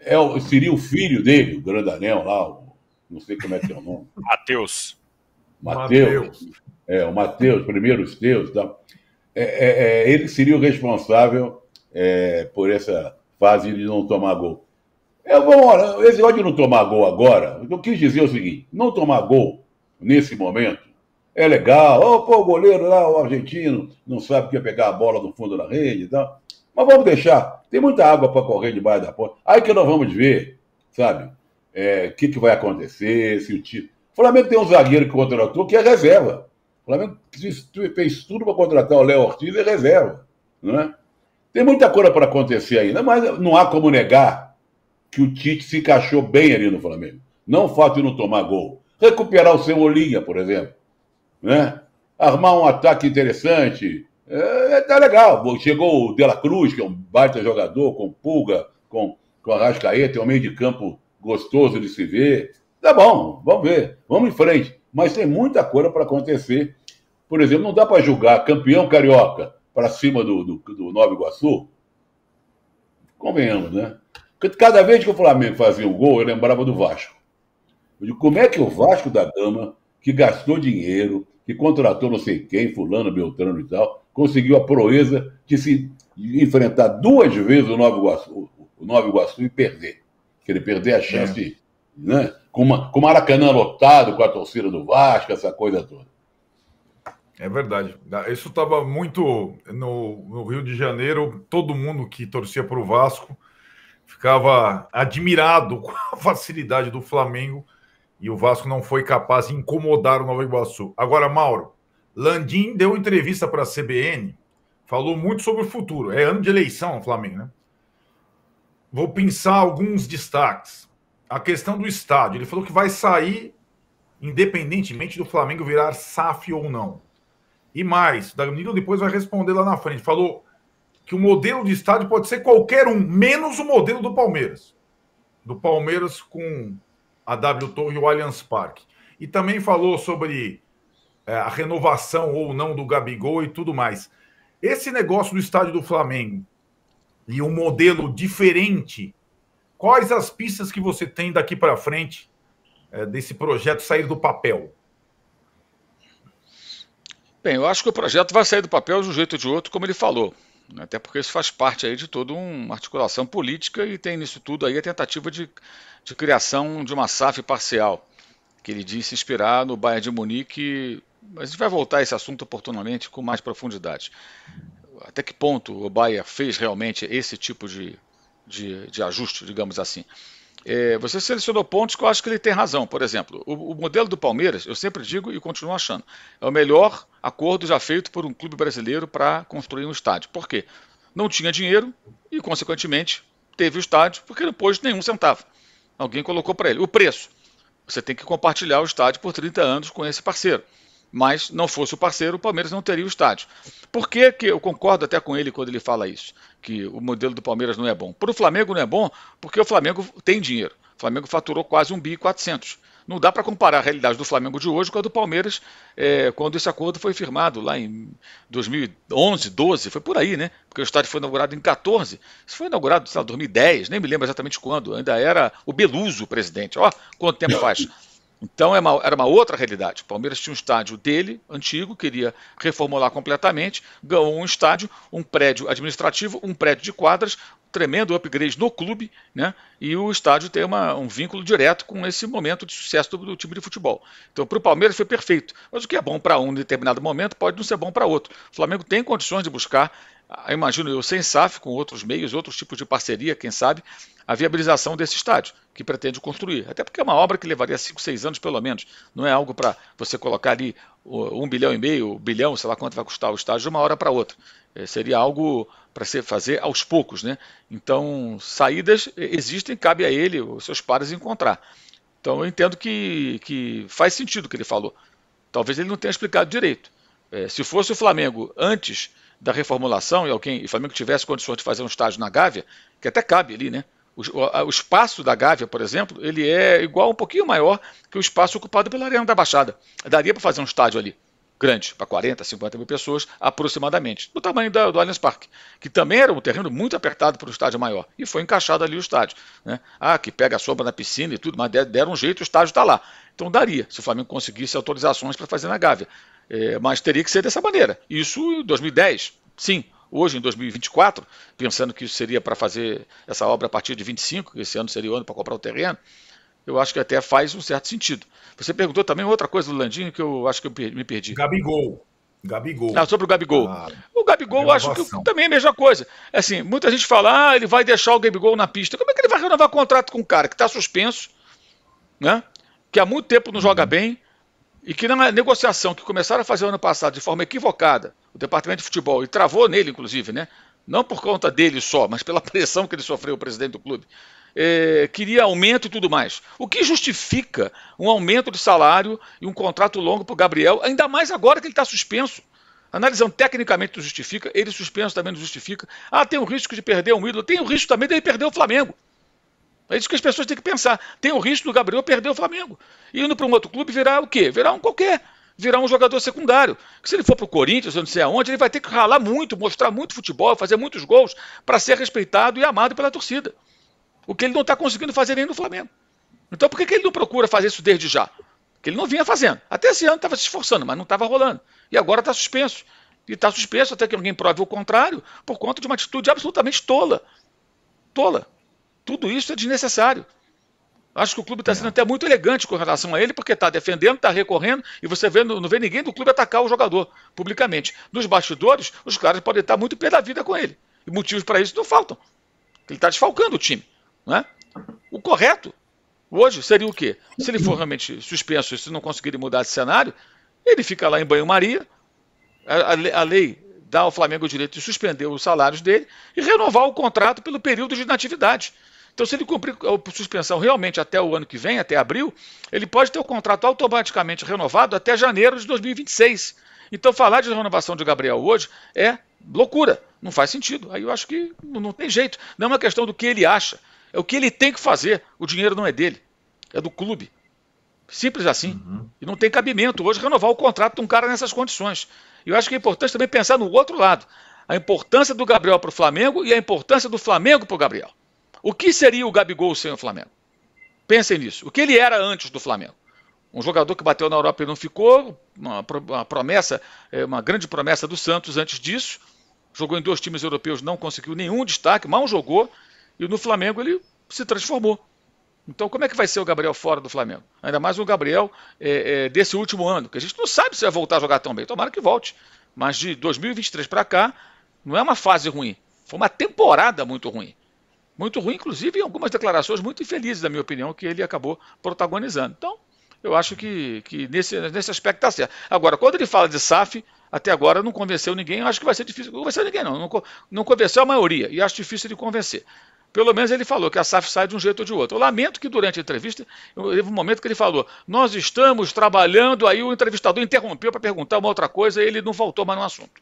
É, seria o filho dele, o grande anel lá, o, não sei como é que é o nome.
Matheus. Mateus, Mateus.
É, o Mateus, os teus, tá? É, é, é ele seria o responsável é, por essa fase de não tomar gol. Eu é, vou, esse ódio de não tomar gol agora, eu quis dizer o seguinte: não tomar gol nesse momento é legal. Oh, pô, o goleiro lá, o argentino, não sabe que ia pegar a bola no fundo da rede e Mas vamos deixar. Tem muita água para correr debaixo da ponte. Aí que nós vamos ver, sabe? O é, que, que vai acontecer, se o time. Flamengo tem um zagueiro que contratou que é reserva. O Flamengo fez tudo para contratar o Léo Ortiz e é reserva. Né? Tem muita coisa para acontecer ainda, mas não há como negar que o Tite se encaixou bem ali no Flamengo. Não o fato de não tomar gol. Recuperar o Olinha, por exemplo. Né? Armar um ataque interessante. É, é tá legal. Chegou o Dela Cruz, que é um baita jogador, com pulga, com, com a Rascaeta, é um meio de campo gostoso de se ver. Tá bom, vamos ver, vamos em frente. Mas tem muita coisa para acontecer. Por exemplo, não dá para julgar campeão carioca para cima do, do, do Nova Iguaçu. Convenhamos, né? Cada vez que o Flamengo fazia um gol, eu lembrava do Vasco. Eu digo, como é que o Vasco da Gama, que gastou dinheiro, que contratou não sei quem, fulano, beltrano e tal, conseguiu a proeza de se enfrentar duas vezes o Nova Iguaçu, o Nova Iguaçu e perder. que ele perder a chance, é. né? com, com o Maracanã lotado, com a torcida do Vasco, essa coisa toda. É verdade.
Isso estava muito no, no, Rio de Janeiro. Todo mundo que torcia para o Vasco ficava admirado [laughs] com a facilidade do Flamengo e o Vasco não foi capaz de incomodar o Nova Iguaçu. Agora, Mauro, Landim deu entrevista para a CBN, falou muito sobre o futuro. É ano de eleição, Flamengo, né? Vou pensar alguns destaques a questão do estádio. Ele falou que vai sair independentemente do Flamengo virar SAF ou não. E mais, o Danilo depois vai responder lá na frente. Falou que o modelo de estádio pode ser qualquer um, menos o modelo do Palmeiras. Do Palmeiras com a W Torre e o Allianz Parque. E também falou sobre é, a renovação ou não do Gabigol e tudo mais. Esse negócio do estádio do Flamengo e um modelo diferente Quais as pistas que você tem daqui para frente é, desse projeto sair do papel?
Bem, eu acho que o projeto vai sair do papel de um jeito ou de outro, como ele falou. Né? Até porque isso faz parte aí de toda uma articulação política e tem nisso tudo aí a tentativa de, de criação de uma SAF parcial, que ele disse inspirar no Bayern de Munique. Mas a gente vai voltar a esse assunto oportunamente com mais profundidade. Até que ponto o Bayern fez realmente esse tipo de de, de ajuste, digamos assim. É, você selecionou pontos que eu acho que ele tem razão. Por exemplo, o, o, modelo do Palmeiras, eu sempre digo e continuo achando, é o melhor acordo já feito por um clube brasileiro para construir um estádio. Por quê? Não tinha dinheiro e, consequentemente, teve o estádio porque não pôs nenhum centavo. Alguém colocou para ele. O preço. Você tem que compartilhar o estádio por 30 anos com esse parceiro. Mas não fosse o parceiro, o Palmeiras não teria o estádio. Por que, que eu concordo até com ele quando ele fala isso? que o modelo do Palmeiras não é bom. Para o Flamengo não é bom porque o Flamengo tem dinheiro. O Flamengo faturou quase 1,4 bi Não dá para comparar a realidade do Flamengo de hoje com a do Palmeiras é, quando esse acordo foi firmado lá em 2011, 12, foi por aí, né? Porque o estádio foi inaugurado em 14. Isso foi inaugurado, sei lá, 2010, nem me lembro exatamente quando. Ainda era o Beluso o presidente. Ó, quanto tempo faz. Então era é uma, era uma outra realidade. O Palmeiras tinha um estádio dele, antigo, queria reformular completamente, ganhou um estádio, um prédio administrativo, um prédio de quadras, tremendo upgrade no clube, né? E o estádio tem uma, um vínculo direto com esse momento de sucesso do, do time de futebol. Então, para o Palmeiras foi perfeito. Mas o que é bom para um em determinado momento pode não ser bom para outro. O Flamengo tem condições de buscar eu ah, imagino eu, sem SAF, com outros meios, outros tipos de parceria, quem sabe, a viabilização desse estádio que pretende construir. Até porque é uma obra que levaria 5, 6 anos pelo menos. Não é algo para você colocar ali um bilhão e meio, bilhão, sei lá quanto vai custar o estádio de uma hora para outra. É, seria algo para se fazer aos poucos. Né? Então, saídas existem, cabe a ele, os seus pares, encontrar. Então, eu entendo que, que faz sentido o que ele falou. Talvez ele não tenha explicado direito. É, se fosse o Flamengo antes da reformulação e alguém, e o Flamengo tivesse condições de fazer um estágio na Gávea, que até cabe ali, né? O, o, espaço da Gávea, por exemplo, ele é igual, um pouquinho maior que o espaço ocupado pela Arena da Baixada. Daria para fazer um estádio ali, grande, para 40, 50 mil pessoas, aproximadamente, do tamanho da, do Allianz Parque, que também era um terreno muito apertado para um estádio maior, e foi encaixado ali o estádio. Né? Ah, que pega a sombra na piscina e tudo, mas deram um jeito, o estádio está lá. Então daria, se o Flamengo conseguisse autorizações para fazer na Gávea. É, mas teria que ser dessa maneira. Isso em 2010, sim. Hoje, em 2024, pensando que isso seria para fazer essa obra a partir de 25, esse ano seria o ano para comprar o terreno, eu acho que até faz um certo sentido. Você perguntou também outra coisa do Landinho que eu acho que eu me perdi. Gabigol. Gabigol. Ah, sobre o Gabigol. Ah, o Gabigol, é eu acho que também é a mesma coisa. É assim, muita gente fala, ah, ele vai deixar o Gabigol na pista. Como é que ele vai renovar contrato com um cara que está suspenso, né? Que há muito tempo não joga uhum. bem, e que na negociação que começaram a fazer ano passado de forma equivocada, o departamento de futebol, e travou nele, inclusive, né? não por conta dele só, mas pela [laughs] pressão que ele sofreu, o presidente do clube, é, queria aumento e tudo mais. O que justifica um aumento de salário e um contrato longo para o Gabriel, ainda mais agora que ele está suspenso. Analisando tecnicamente não justifica, ele suspenso também não justifica. Ah, tem o risco de perder um ídolo, tem o risco também de ele perder o Flamengo. É isso que as pessoas têm que pensar. Tem o risco do Gabriel perder o Flamengo. E indo para um outro clube virar o quê? Virar um qualquer. Virar um jogador secundário. Que se ele for para o Corinthians, ou não sei aonde, ele vai ter que ralar muito, mostrar muito futebol, fazer muitos gols para ser respeitado e amado pela torcida. O que ele não está conseguindo fazer nem no Flamengo. Então por que, que ele não procura fazer isso desde já? Que ele não vinha fazendo. Até esse ano estava se esforçando, mas não estava rolando. E agora está suspenso. E está suspenso até que alguém prove o contrário por conta de uma atitude absolutamente tola. Tola tudo isso é desnecessário. Acho que o clube está é. sendo até muito elegante com relação a ele, porque está defendendo, está recorrendo, e você vê, não vê ninguém do clube atacar o jogador publicamente. Nos bastidores, os caras podem estar muito pé da vida com ele. E motivos para isso não faltam. Ele está desfalcando o time. Né? O correto hoje seria o quê? Se ele for realmente suspenso e se não conseguirem mudar esse cenário, ele fica lá em banho-maria. A, a, a lei dá ao Flamengo o direito de suspender os salários dele e renovar o contrato pelo período de inatividade. Então, se ele cumprir a suspensão realmente até o ano que vem, até abril, ele pode ter o contrato automaticamente renovado até janeiro de 2026. Então, falar de renovação de Gabriel hoje é loucura, não faz sentido. Aí eu acho que não tem jeito. Não é uma questão do que ele acha, é o que ele tem que fazer. O dinheiro não é dele, é do clube. Simples assim. Uhum. E não tem cabimento hoje renovar o contrato de um cara nessas condições. E eu acho que é importante também pensar no outro lado. A importância do Gabriel para o Flamengo e a importância do Flamengo para o Gabriel. O que seria o Gabigol sem o Flamengo? Pensem nisso. O que ele era antes do Flamengo? Um jogador que bateu na Europa e não ficou, uma, uma promessa, é, uma grande promessa do Santos antes disso. Jogou em dois times europeus, não conseguiu nenhum destaque, mal jogou, e no Flamengo ele se transformou. Então, como é que vai ser o Gabriel fora do Flamengo? Ainda mais o Gabriel é, é, desse último ano, que a gente não sabe se vai voltar a jogar tão bem. Tomara que volte. Mas de 2023 para cá, não é uma fase ruim. Foi uma temporada muito ruim muito ruim, inclusive algumas declarações muito infelizes, na minha opinião, que ele acabou protagonizando. Então, eu acho que, que nesse, nesse aspecto está certo. Agora, quando ele fala de SAF, até agora não convenceu ninguém, acho que vai ser difícil. Não convenceu ninguém, não. Não, não convenceu a maioria, e acho difícil de convencer. Pelo menos ele falou que a SAF sai de um jeito ou de outro. Eu lamento que durante a entrevista, teve um momento que ele falou: Nós estamos trabalhando, aí o entrevistador interrompeu para perguntar uma outra coisa e ele não voltou mais no assunto.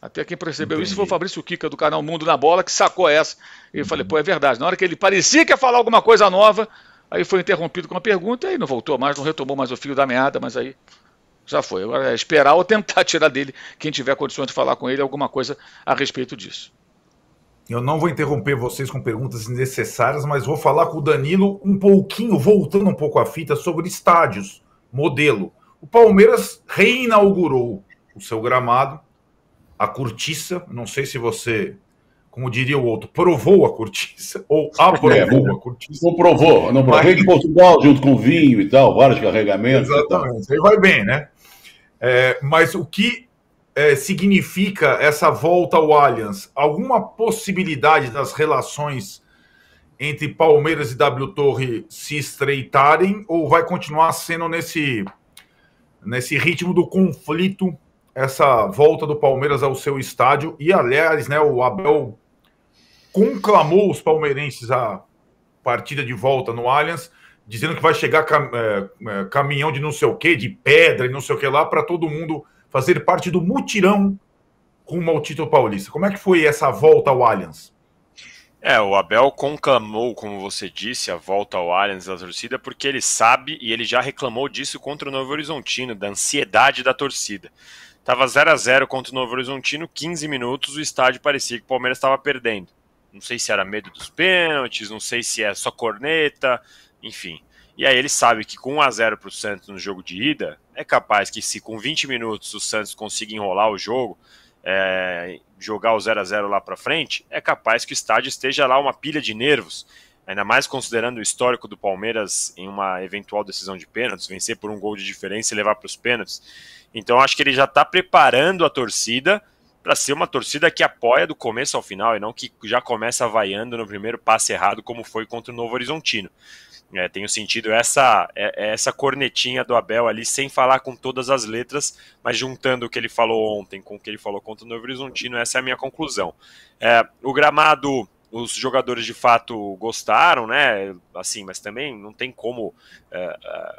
Até quem percebeu Entendi. isso foi o Fabrício Kika, do canal Mundo na Bola, que sacou essa. E eu uhum. falei, pô, é verdade. Na hora que ele parecia que ia falar alguma coisa nova, aí foi interrompido com uma pergunta, e aí não voltou mais, não retomou mais o fio da meada, mas aí já foi. Agora é esperar ou tentar tirar dele, quem tiver condições de falar com ele, alguma coisa a respeito disso.
Eu não vou interromper vocês com perguntas necessárias, mas vou falar com o Danilo um pouquinho, voltando um pouco a fita, sobre estádios, modelo. O Palmeiras reinaugurou o seu gramado a cortiça. Não sei se você, como diria o outro, provou a cortiça ou aprovou é, a cortiça. Não provou, não provou. Mas... de
Portugal junto com vinho e tal, vários carregamentos.
Exatamente, aí vai bem, né? É, mas o que é, significa essa volta ao Allianz? Alguma possibilidade das relações entre Palmeiras e W Torre se estreitarem ou vai continuar sendo nesse, nesse ritmo do conflito essa volta do Palmeiras ao seu estádio. E, aliás, né, o Abel conclamou os palmeirenses a partida de volta no Allianz, dizendo que vai chegar cam é, é caminhão de não sei o que, de pedra e não sei o que lá, para todo mundo fazer parte do mutirão rumo ao título paulista. Como é que foi essa volta ao Allianz?
É, o Abel conclamou, como você disse, a volta ao Allianz da torcida, porque ele sabe e ele já reclamou disso contra o Novo Horizontino, da ansiedade da torcida. Tava 0 a 0 contra o Novo Horizontino, 15 minutos, o estádio parecia que o Palmeiras estava perdendo. Não sei se era medo dos pênaltis, não sei se é só corneta, enfim. E aí ele sabe que com 1 a 0 para o Santos no jogo de ida, é capaz que se com 20 minutos o Santos consiga enrolar o jogo, é, jogar o 0 a 0 lá para frente, é capaz que o estádio esteja lá uma pilha de nervos. Ainda mais considerando o histórico do Palmeiras em uma eventual decisão de pênaltis, vencer por um gol de diferença e levar para os pênaltis. Então acho que ele já está preparando a torcida para ser uma torcida que apoia do começo ao final e não que já começa vaiando no primeiro passe errado, como foi contra o Novo Horizontino. É, tenho sentido essa é, é essa cornetinha do Abel ali, sem falar com todas as letras, mas juntando o que ele falou ontem com o que ele falou contra o Novo Horizontino, essa é a minha conclusão. É, o gramado os jogadores de fato gostaram, né? Assim, mas também não tem como é, é,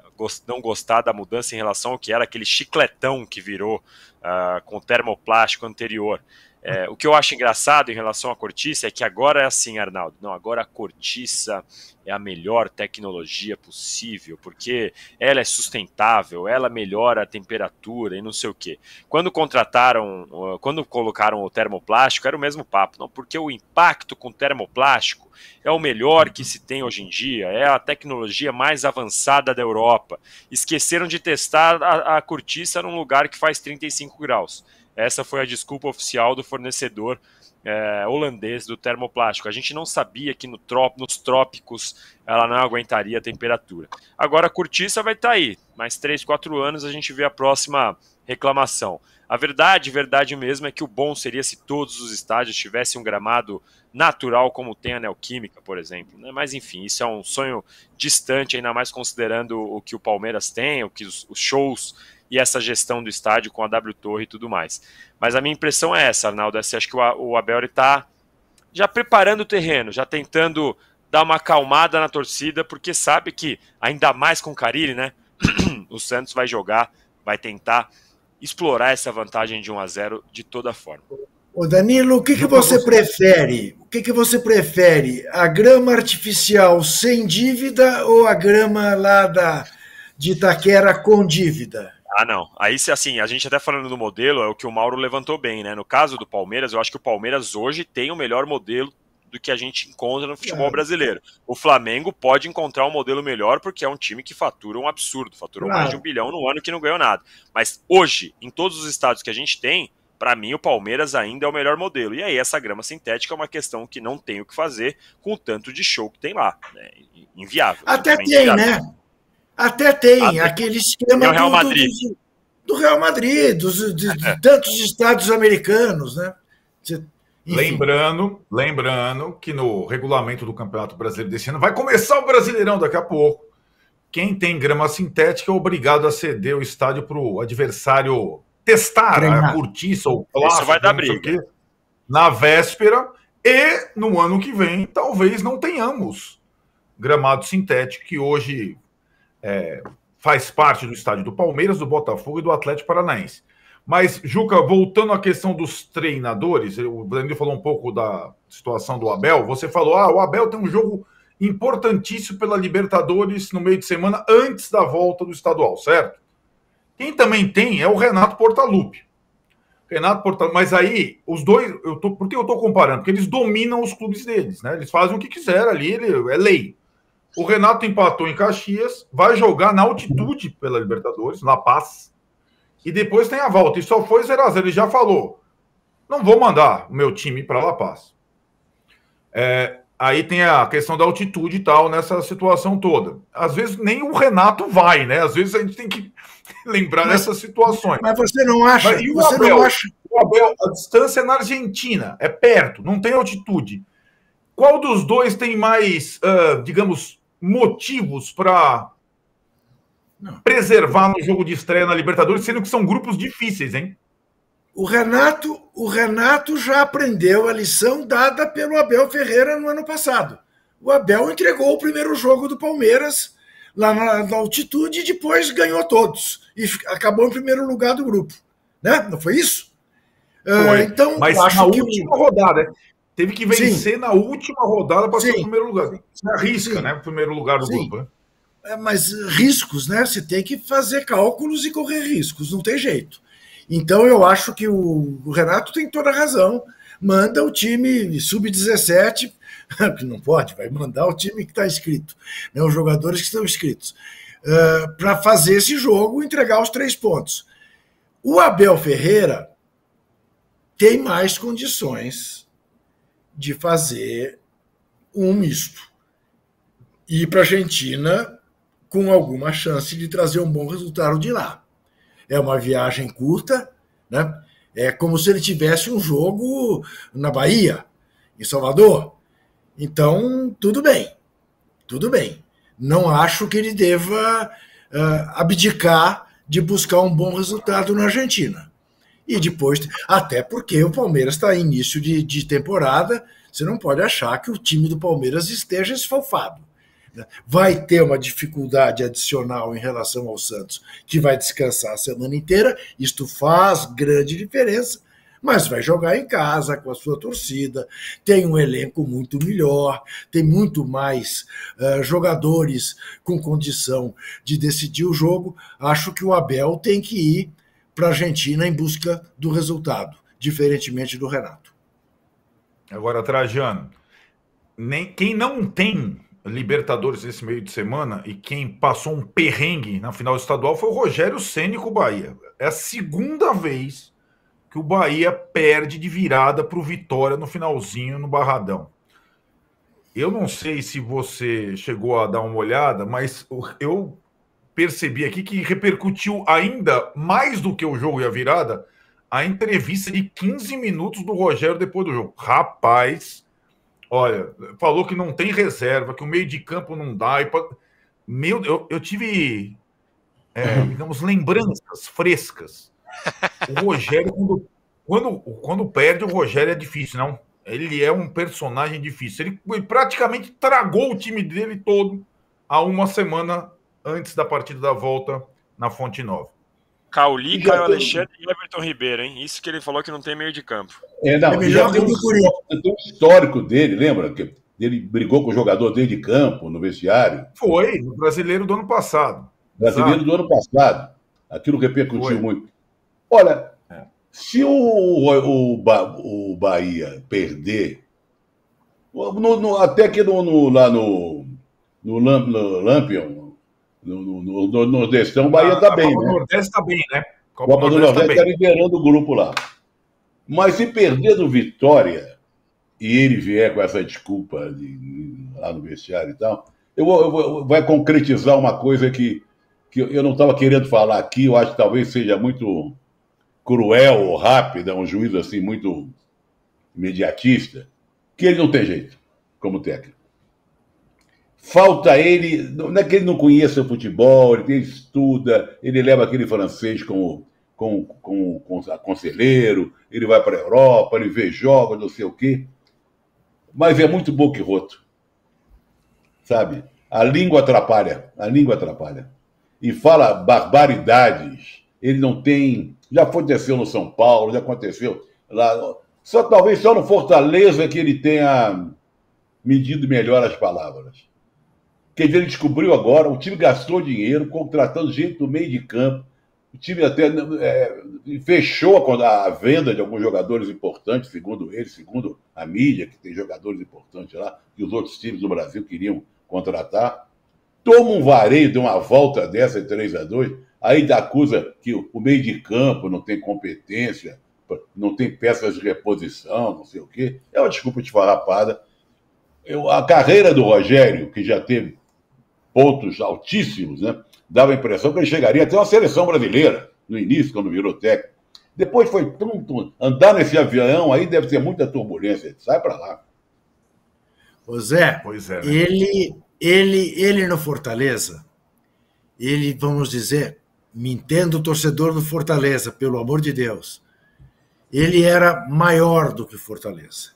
não gostar da mudança em relação ao que era aquele chicletão que virou ah, com o termoplástico anterior. É, o que eu acho engraçado em relação à cortiça é que agora é assim, Arnaldo. Não, agora a cortiça é a melhor tecnologia possível, porque ela é sustentável, ela melhora a temperatura e não sei o quê. Quando contrataram, quando colocaram o termoplástico, era o mesmo papo, não, porque o impacto com termoplástico é o melhor que se tem hoje em dia, é a tecnologia mais avançada da Europa. Esqueceram de testar a, a cortiça num lugar que faz 35 graus. Essa foi a desculpa oficial do fornecedor é, holandês do termoplástico. A gente não sabia que no trop, nos trópicos ela não aguentaria a temperatura. Agora a cortiça vai estar tá aí. Mais 3, 4 anos a gente vê a próxima reclamação. A verdade, verdade mesmo, é que o bom seria se todos os estádios tivessem um gramado natural como tem a Neoquímica, por exemplo. Né? Mas enfim, isso é um sonho distante, ainda mais considerando o que o Palmeiras tem, o que os, os shows e essa gestão do estádio com a W Torre e tudo mais. Mas a minha impressão é essa, Arnaldo. É assim, acho que o Abel está já preparando o terreno, já tentando dar uma acalmada na torcida, porque sabe que, ainda mais com o Carilli, né? [clears throat] o Santos vai jogar, vai tentar explorar essa vantagem de 1 a 0 de toda forma.
Ô Danilo, o que, que você prefere? O que, que você prefere? A grama artificial sem dívida ou a grama lá da, de Itaquera com dívida?
Ah, não. Aí, se assim, a gente até falando do modelo, é o que o Mauro levantou bem, né? No caso do Palmeiras, eu acho que o Palmeiras hoje tem o melhor modelo do que a gente encontra no futebol é. brasileiro. O Flamengo pode encontrar um modelo melhor porque é um time que fatura um absurdo, faturou claro. mais de um bilhão no ano que não ganhou nada. Mas hoje, em todos os estados que a gente tem, para mim o Palmeiras ainda é o melhor modelo. E aí essa grama sintética é uma questão que não tem o que fazer com o tanto de show que tem lá. É inviável. Até tem, inviável. né?
Até tem ah, aquele esquema é do Real Madrid. Do, do, Real Madrid, dos, de, de é. tantos estados americanos, né?
Lembrando, lembrando que no regulamento do Campeonato Brasileiro desse ano vai começar o Brasileirão daqui a pouco. Quem tem grama sintética é obrigado a ceder o estádio para o adversário testar né? Treinar. a cortiça ou plástico. Isso vai dar briga. na véspera e no ano que vem talvez não tenhamos gramado sintético que hoje é, faz parte do estádio do Palmeiras, do Botafogo e do Atlético Paranaense. Mas, Juca, voltando à questão dos treinadores, o Danilo falou um pouco da situação do Abel. Você falou, ah, o Abel tem um jogo importantíssimo pela Libertadores no meio de semana, antes da volta do estadual, certo? Quem também tem é o Renato Portaluppi. Renato Portaluppi, mas aí os dois, eu tô, por que eu estou comparando? Porque eles dominam os clubes deles, né? Eles fazem o que quiser ali, é lei. O Renato empatou em Caxias, vai jogar na altitude pela Libertadores, na Paz. E depois tem a volta. E só foi 0x0. Ele já falou: não vou mandar o meu time para La Paz. É, aí tem a questão da altitude e tal nessa situação toda. Às vezes nem o Renato vai, né? Às vezes a gente tem que [laughs] lembrar mas, dessas situações. Mas você não acha? Mas, e o você Abel? não acha? O Abel, a distância é na Argentina, é perto, não tem altitude. Qual dos dois tem mais, uh, digamos, motivos para preservar no jogo de estreia na Libertadores, sendo que são grupos difíceis, hein?
O Renato, o Renato já aprendeu a lição dada pelo Abel Ferreira no ano passado. O Abel entregou o primeiro jogo do Palmeiras lá na, na altitude e depois ganhou todos e acabou em primeiro lugar do grupo, né? Não foi isso? Ah, foi. Uh, então, mas acho na que última rodada, Teve que vencer Sim. na última rodada para ser o primeiro
lugar. Você é arrisca, Sim. né? O primeiro lugar do Sim. grupo. Né?
É, mas eh, riscos, né? Você tem que fazer cálculos e correr riscos, não tem jeito. Então eu acho que o, Renato tem toda a razão. Manda o time sub-17, [laughs] que não pode, vai mandar o time que está inscrito, né? os jogadores que estão inscritos, uh, eh, para fazer esse jogo e entregar os três pontos. O Abel Ferreira tem mais condições de fazer um misto. E ir para a Argentina com alguma chance de trazer um bom resultado de lá. É uma viagem curta, né? É como se ele tivesse um jogo na Bahia, em Salvador. Então, tudo bem. Tudo bem. Não acho que ele deva uh, abdicar de buscar um bom resultado na Argentina. E depois, até porque o Palmeiras está em início de, de temporada, você não pode achar que o time do Palmeiras esteja esfalfado. Né? Vai ter uma dificuldade adicional em relação ao Santos, que vai descansar a semana inteira. Isto faz grande diferença, mas vai jogar em casa com a sua torcida. Tem um elenco muito melhor, tem muito mais uh, jogadores com condição de decidir o jogo. Acho que o Abel tem que ir para a Argentina em busca do resultado, diferentemente do Renato.
Agora, Trajano, nem, quem não tem Libertadores nesse meio de semana e quem passou um perrengue na final estadual foi o Rogério Ceni com o Bahia. É a segunda vez que o Bahia perde de virada para o Vitória no finalzinho no Barradão. Eu não sei se você chegou a dar uma olhada, mas eu percebi aqui que repercutiu ainda mais do que o jogo e a virada a entrevista de 15 minutos do Rogério depois do jogo. Rapaz, olha, falou que não tem reserva, que o meio de campo não dá. E... Meu, eu, eu tive, é, uhum. digamos, lembranças frescas. O Rogério, quando, quando, quando perde, o Rogério é difícil, não? Ele é um personagem difícil. Ele, ele praticamente tragou o time dele todo há uma semana antes da partida da volta na Fonte Nova.
Cauli, Caio Alexandre e Everton Ribeiro, hein? Isso que ele falou que não tem meio de campo.
É, não, ele já tem um, histórico dele, lembra? Que ele brigou com o jogador dele de campo, no vestiário.
Foi, no brasileiro do ano passado.
Brasileiro Exato. do ano passado. Aquilo repercutiu Foi. muito. Olha, é. se o, o, o, ba, o Bahia perder, no, no, até que no, no, lá no, no, no Lampion, no, no, no, no Nordestão, então, o Bahia está bem. O né?
Nordeste está bem, né? Copa, Copa do Nordeste tá está tá
liderando o grupo lá. Mas se perder do Vitória e ele vier com essa desculpa de, de, lá no vestiário e tal, eu vou, eu vou, vai concretizar uma coisa que, que eu não estava querendo falar aqui, eu acho que talvez seja muito cruel ou rápida, um juízo assim muito imediatista, que ele não tem jeito como técnico falta ele. Não é que ele não conheça o futebol, ele estuda, ele leva aquele francês com, com, com, com, com conselheiro, ele vai para a Europa, ele vê jogos, não sei o quê. Mas é muito boca e roto. Sabe? A língua atrapalha. A língua atrapalha. E fala barbaridades. Ele não tem. Já aconteceu no São Paulo, já aconteceu lá. Só talvez só no Fortaleza que ele tenha medido melhor as palavras. Quer dizer, ele descobriu agora, o time gastou dinheiro contratando gente do meio de campo. O time até né, é, fechou a, a, venda de alguns jogadores importantes, segundo ele, segundo a mídia, que tem jogadores importantes lá, que os outros times do Brasil queriam contratar. Toma um vareio de uma volta dessa de 3 a 2 aí acusa que o, o meio de campo não tem competência, não tem peças de reposição, não sei o quê. É uma desculpa de farrapada. Eu, a carreira do Rogério, que já teve pontos altíssimos, né? Dava a impressão que ele chegaria até uma seleção brasileira no início, quando virou técnico. Depois foi tum, Andar nesse avião aí deve ter muita turbulência. Sai para lá.
Ô Zé, pois é, né? ele, ele, ele no Fortaleza, ele, vamos dizer, me entendo o torcedor do Fortaleza, pelo amor de Deus, ele era maior do que o Fortaleza.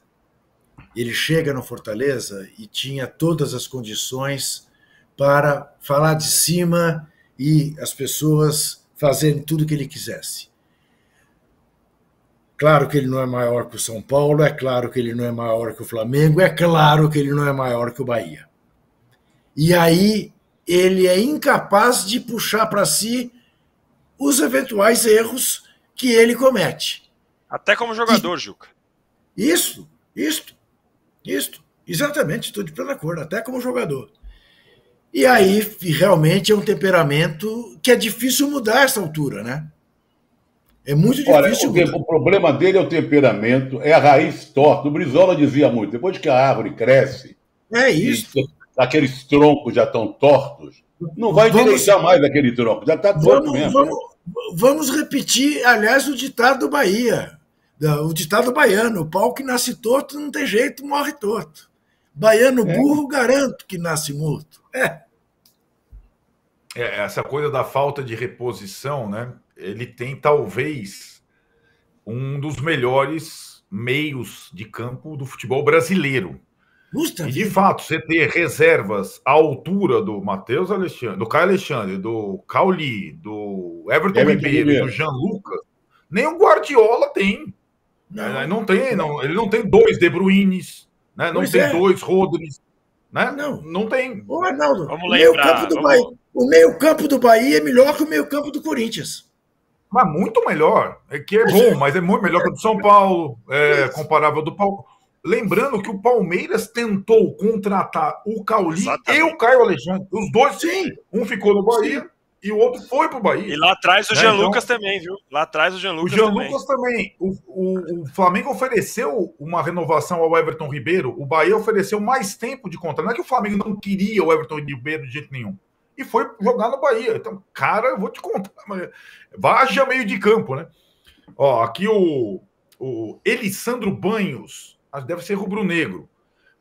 Ele chega no Fortaleza e tinha todas as condições para falar de cima e as pessoas fazerem tudo o que ele quisesse. Claro que ele não é maior que o São Paulo, é claro que ele não é maior que o Flamengo, é claro que ele não é maior que o Bahia. E aí ele é incapaz de puxar para si os eventuais erros que ele comete. Até como jogador, e, Juca. Isso, isto, isto, exatamente, estou de plena cor, até como jogador. E aí, realmente, é um temperamento que é difícil mudar a essa altura, né? É muito difícil. Olha, o, o, problema dele é o
temperamento, é a raiz torta. O Brizola dizia muito: depois que a árvore cresce, é isso. E, aqueles troncos já estão tortos, não vai vamos, mais aquele tronco, já está torto vamos, mesmo. Vamos,
vamos repetir, aliás, o ditado do Bahia, o ditado baiano: o pau que nasce torto não tem jeito, morre torto. Baiano é. burro, é. garanto que nasce morto. É.
É, essa coisa da falta de reposição, né? Ele tem talvez um dos melhores meios de campo do futebol brasileiro. Justa, e de fato, você ter reservas à altura do Matheus Alexandre, do Caio Alexandre, do Cauli, do Everton, Ribeiro, do Jean Lucas, nem o Guardiola tem. Não, é, não tem, não, ele não tem dois De Bruynes, né? não pois tem é. dois Rodrigues, né? Não, não tem. Ô, Arnaldo, Vamos lembrar, campo do vamos... Bahia,
o meio-campo do Bahia é melhor que o
meio-campo do Corinthians. Mas muito melhor. É que é bom, mas é muito melhor que o do São Paulo. É comparável do Palmeiras. Lembrando que o Palmeiras tentou contratar o Cauli e o Caio Alexandre. Os dois, sim. Um ficou no Bahia sim. e o outro foi pro
Bahia. E lá atrás o né? Jean então Lucas então, também, viu? Lá atrás o Jean Lucas. O Jean também.
também. O, o, o, Flamengo ofereceu uma renovação ao Everton Ribeiro. O Bahia ofereceu mais tempo de contrato. Não é que o Flamengo não queria o Everton Ribeiro de jeito nenhum e foi jogar no Bahia. Então, cara, eu vou te contar. Mas... Vaja é meio de campo, né? Ó, aqui o, o Elisandro Banhos, ah, deve ser rubro-negro.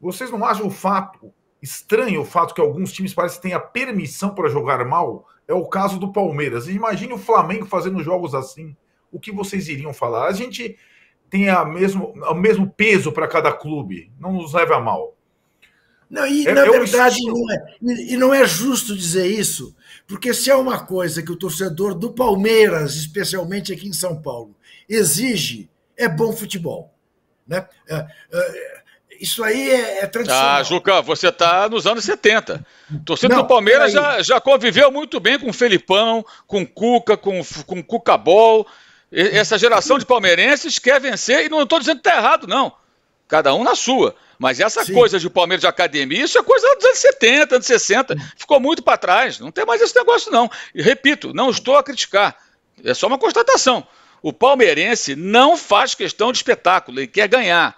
Vocês não acham o fato estranho o fato que alguns times parecem que têm a permissão para jogar mal? É o caso do Palmeiras. Imagine o Flamengo fazendo jogos assim. O que vocês iriam falar? A gente tem a mesmo, o mesmo peso para cada clube. Não nos leve a mal.
Não, e é, na é verdade não é, e, não é justo dizer isso, porque se é uma coisa que o torcedor do Palmeiras, especialmente aqui em São Paulo, exige, é bom futebol. Né? É, é, isso aí é,
é tradicional. Ah, Juca, você está nos anos 70. torcedor do Palmeiras já, já conviveu muito bem com o Felipão, com o Cuca, com, com o Cuca Bol. Essa geração de palmeirenses quer vencer, e não estou dizendo que está errado, não cada um na sua. Mas essa Sim. coisa de Palmeiras de academia, isso é coisa dos anos 70, anos 60. Ficou muito para trás. Não tem mais esse negócio, não. E repito, não estou a criticar. É só uma constatação. O palmeirense não faz questão de espetáculo, ele quer ganhar.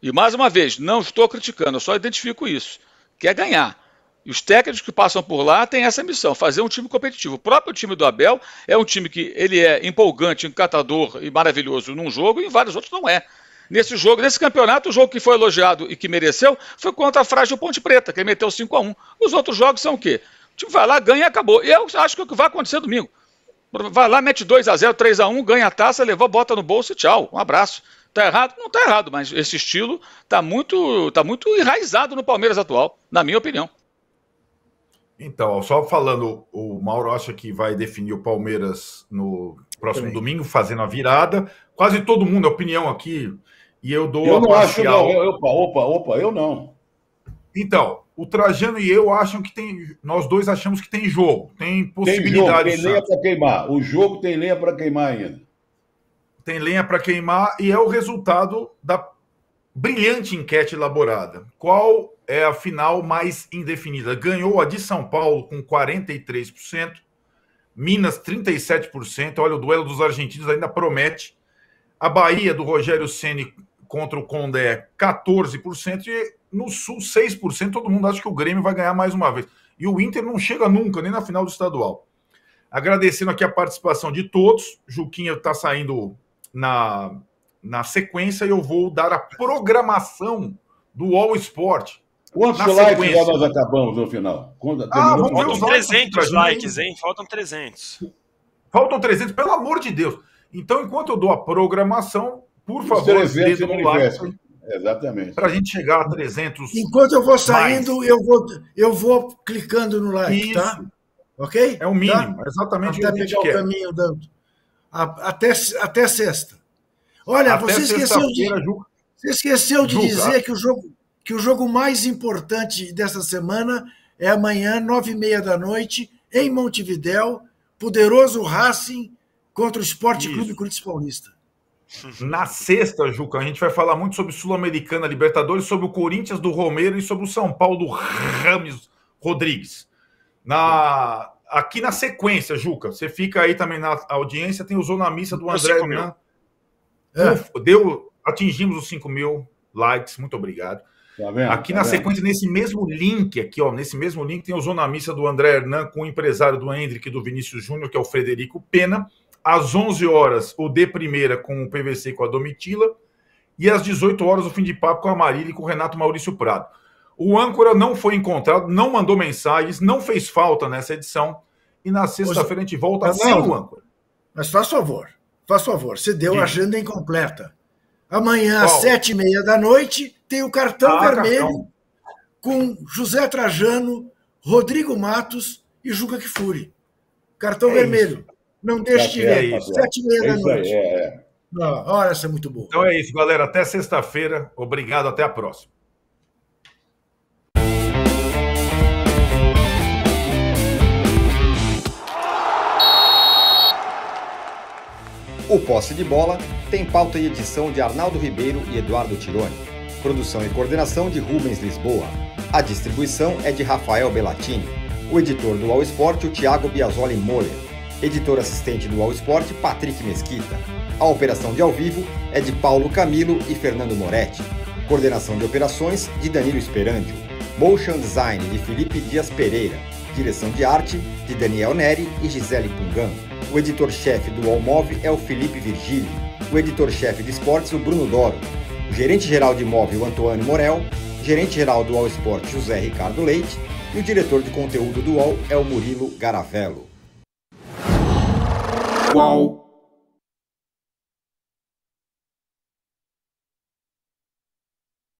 E mais uma vez, não estou criticando, eu só identifico isso. Quer ganhar. E os técnicos que passam por lá têm essa missão, fazer um time competitivo. O próprio time do Abel é um time que ele é empolgante, encantador e maravilhoso num jogo e em vários outros não é nesse jogo, nesse campeonato, o jogo que foi elogiado e que mereceu foi contra a Frágil Ponte Preta, que meteu 5 a 1 Os outros jogos são o quê? O time vai lá, ganha e acabou. Eu acho que é o que vai acontecer domingo. Vai lá, mete 2 a 0 3 a 1 ganha a taça, levou, bota no bolso e tchau. Um abraço. Tá errado? Não tá errado, mas esse estilo tá muito, tá muito enraizado no Palmeiras atual, na minha opinião.
Então, só falando, o Mauro acha que vai definir o Palmeiras no próximo domingo, fazendo a virada. Quase todo mundo, a opinião aqui, e eu dou eu não acho, não. Eu,
opa, opa, opa, eu não. Então,
o Trajano e eu acham que tem. Nós dois achamos que tem jogo, tem possibilidade. Tem, jogo, tem lenha para queimar. O jogo tem lenha para queimar ainda. Tem lenha para queimar e é o resultado da brilhante enquete elaborada. Qual é a final mais indefinida? Ganhou a de São Paulo com 43%, Minas 37%. Olha, o duelo dos argentinos ainda promete. A Bahia do Rogério Ceni contra o Condé 14% é e no Sul 6%. Todo mundo acha que o Grêmio vai ganhar mais uma vez. E o Inter não chega nunca, nem na final do estadual. Agradecendo aqui a participação de todos. Juquinha está saindo na, na sequência e eu vou dar a programação do All Sport. Quantos likes já nós
acabamos no final? Quando, ah, faltam 300 likes, hein?
Faltam 300.
Faltam 300, pelo amor de Deus. Então, enquanto eu dou a programação, por favor, se manifestem. Exatamente. Para a gente chegar a 300. Enquanto eu vou saindo,
eu vou, eu vou clicando no like, tá? Isso. tá? Ok? É o mínimo, tá? É exatamente até o pegar o quer. caminho dando. Até, até sexta. Olha, até você esqueceu de, Ju... você esqueceu de Ju, dizer tá? que o, jogo, que o jogo mais importante dessa semana é amanhã, nove e meia da noite, em Montevidéu, poderoso Racing contra o Esporte Clube Corinthians Paulista.
Uhum. Na sexta, Juca, a gente vai falar muito sobre Sul-Americana, Libertadores, sobre o Corinthians do Romero e sobre o São Paulo do Rames Rodrigues. Na, aqui na sequência, Juca, você fica aí também na audiência, tem o Zona Missa do André. Né? É. Deu, atingimos os 5 mil likes, muito obrigado.
Tá vendo, aqui tá na vendo. sequência,
nesse mesmo link, aqui, ó, nesse mesmo link, tem o Zona Missa do André Hernan com o empresário do Hendrick e do Vinícius Júnior, que é o Frederico Pena. Às 11 horas, o de primeira com o PVC com a Domitila. E às 18 horas, o fim de papo com a Marília e com o Renato Maurício Prado. O âncora não foi encontrado, não mandou mensagens, não fez falta nessa edição. E na sexta-feira a gente volta sem o
âncora. Mas faz favor, faz favor. Você deu Sim. a agenda incompleta. Amanhã, Qual? às sete e meia da noite, tem o cartão ah, vermelho cartão. com José Trajano, Rodrigo Matos e Juca Kifuri. Cartão é vermelho. Isso. Não deixe de ver. Tá Sete e meia da é noite. É. é. olha, essa é muito boa. Então
é isso, galera. Até sexta-feira. Obrigado, até a próxima.
O Posse de Bola tem pauta e edição de Arnaldo Ribeiro e Eduardo Tironi. Produção e coordenação de Rubens Lisboa. A distribuição é de Rafael Bellatini. O editor do All Esporte, o Thiago Biasoli Moller. Editor assistente do All Sport, Patrick Mesquita. A operação de ao vivo é de Paulo Camilo e Fernando Moretti. Coordenação de operações de Danilo Esperandio. Motion Design de Felipe Dias Pereira. Direção de arte de Daniel Neri e Gisele Pungan. O editor-chefe do Allmove é o Felipe Virgílio. O editor-chefe de esportes, o Bruno Doro. O gerente-geral de o Antônio Morel. Gerente-geral do All Sport, José Ricardo Leite. E o diretor de conteúdo do UOL é o Murilo Garavello. Whoa.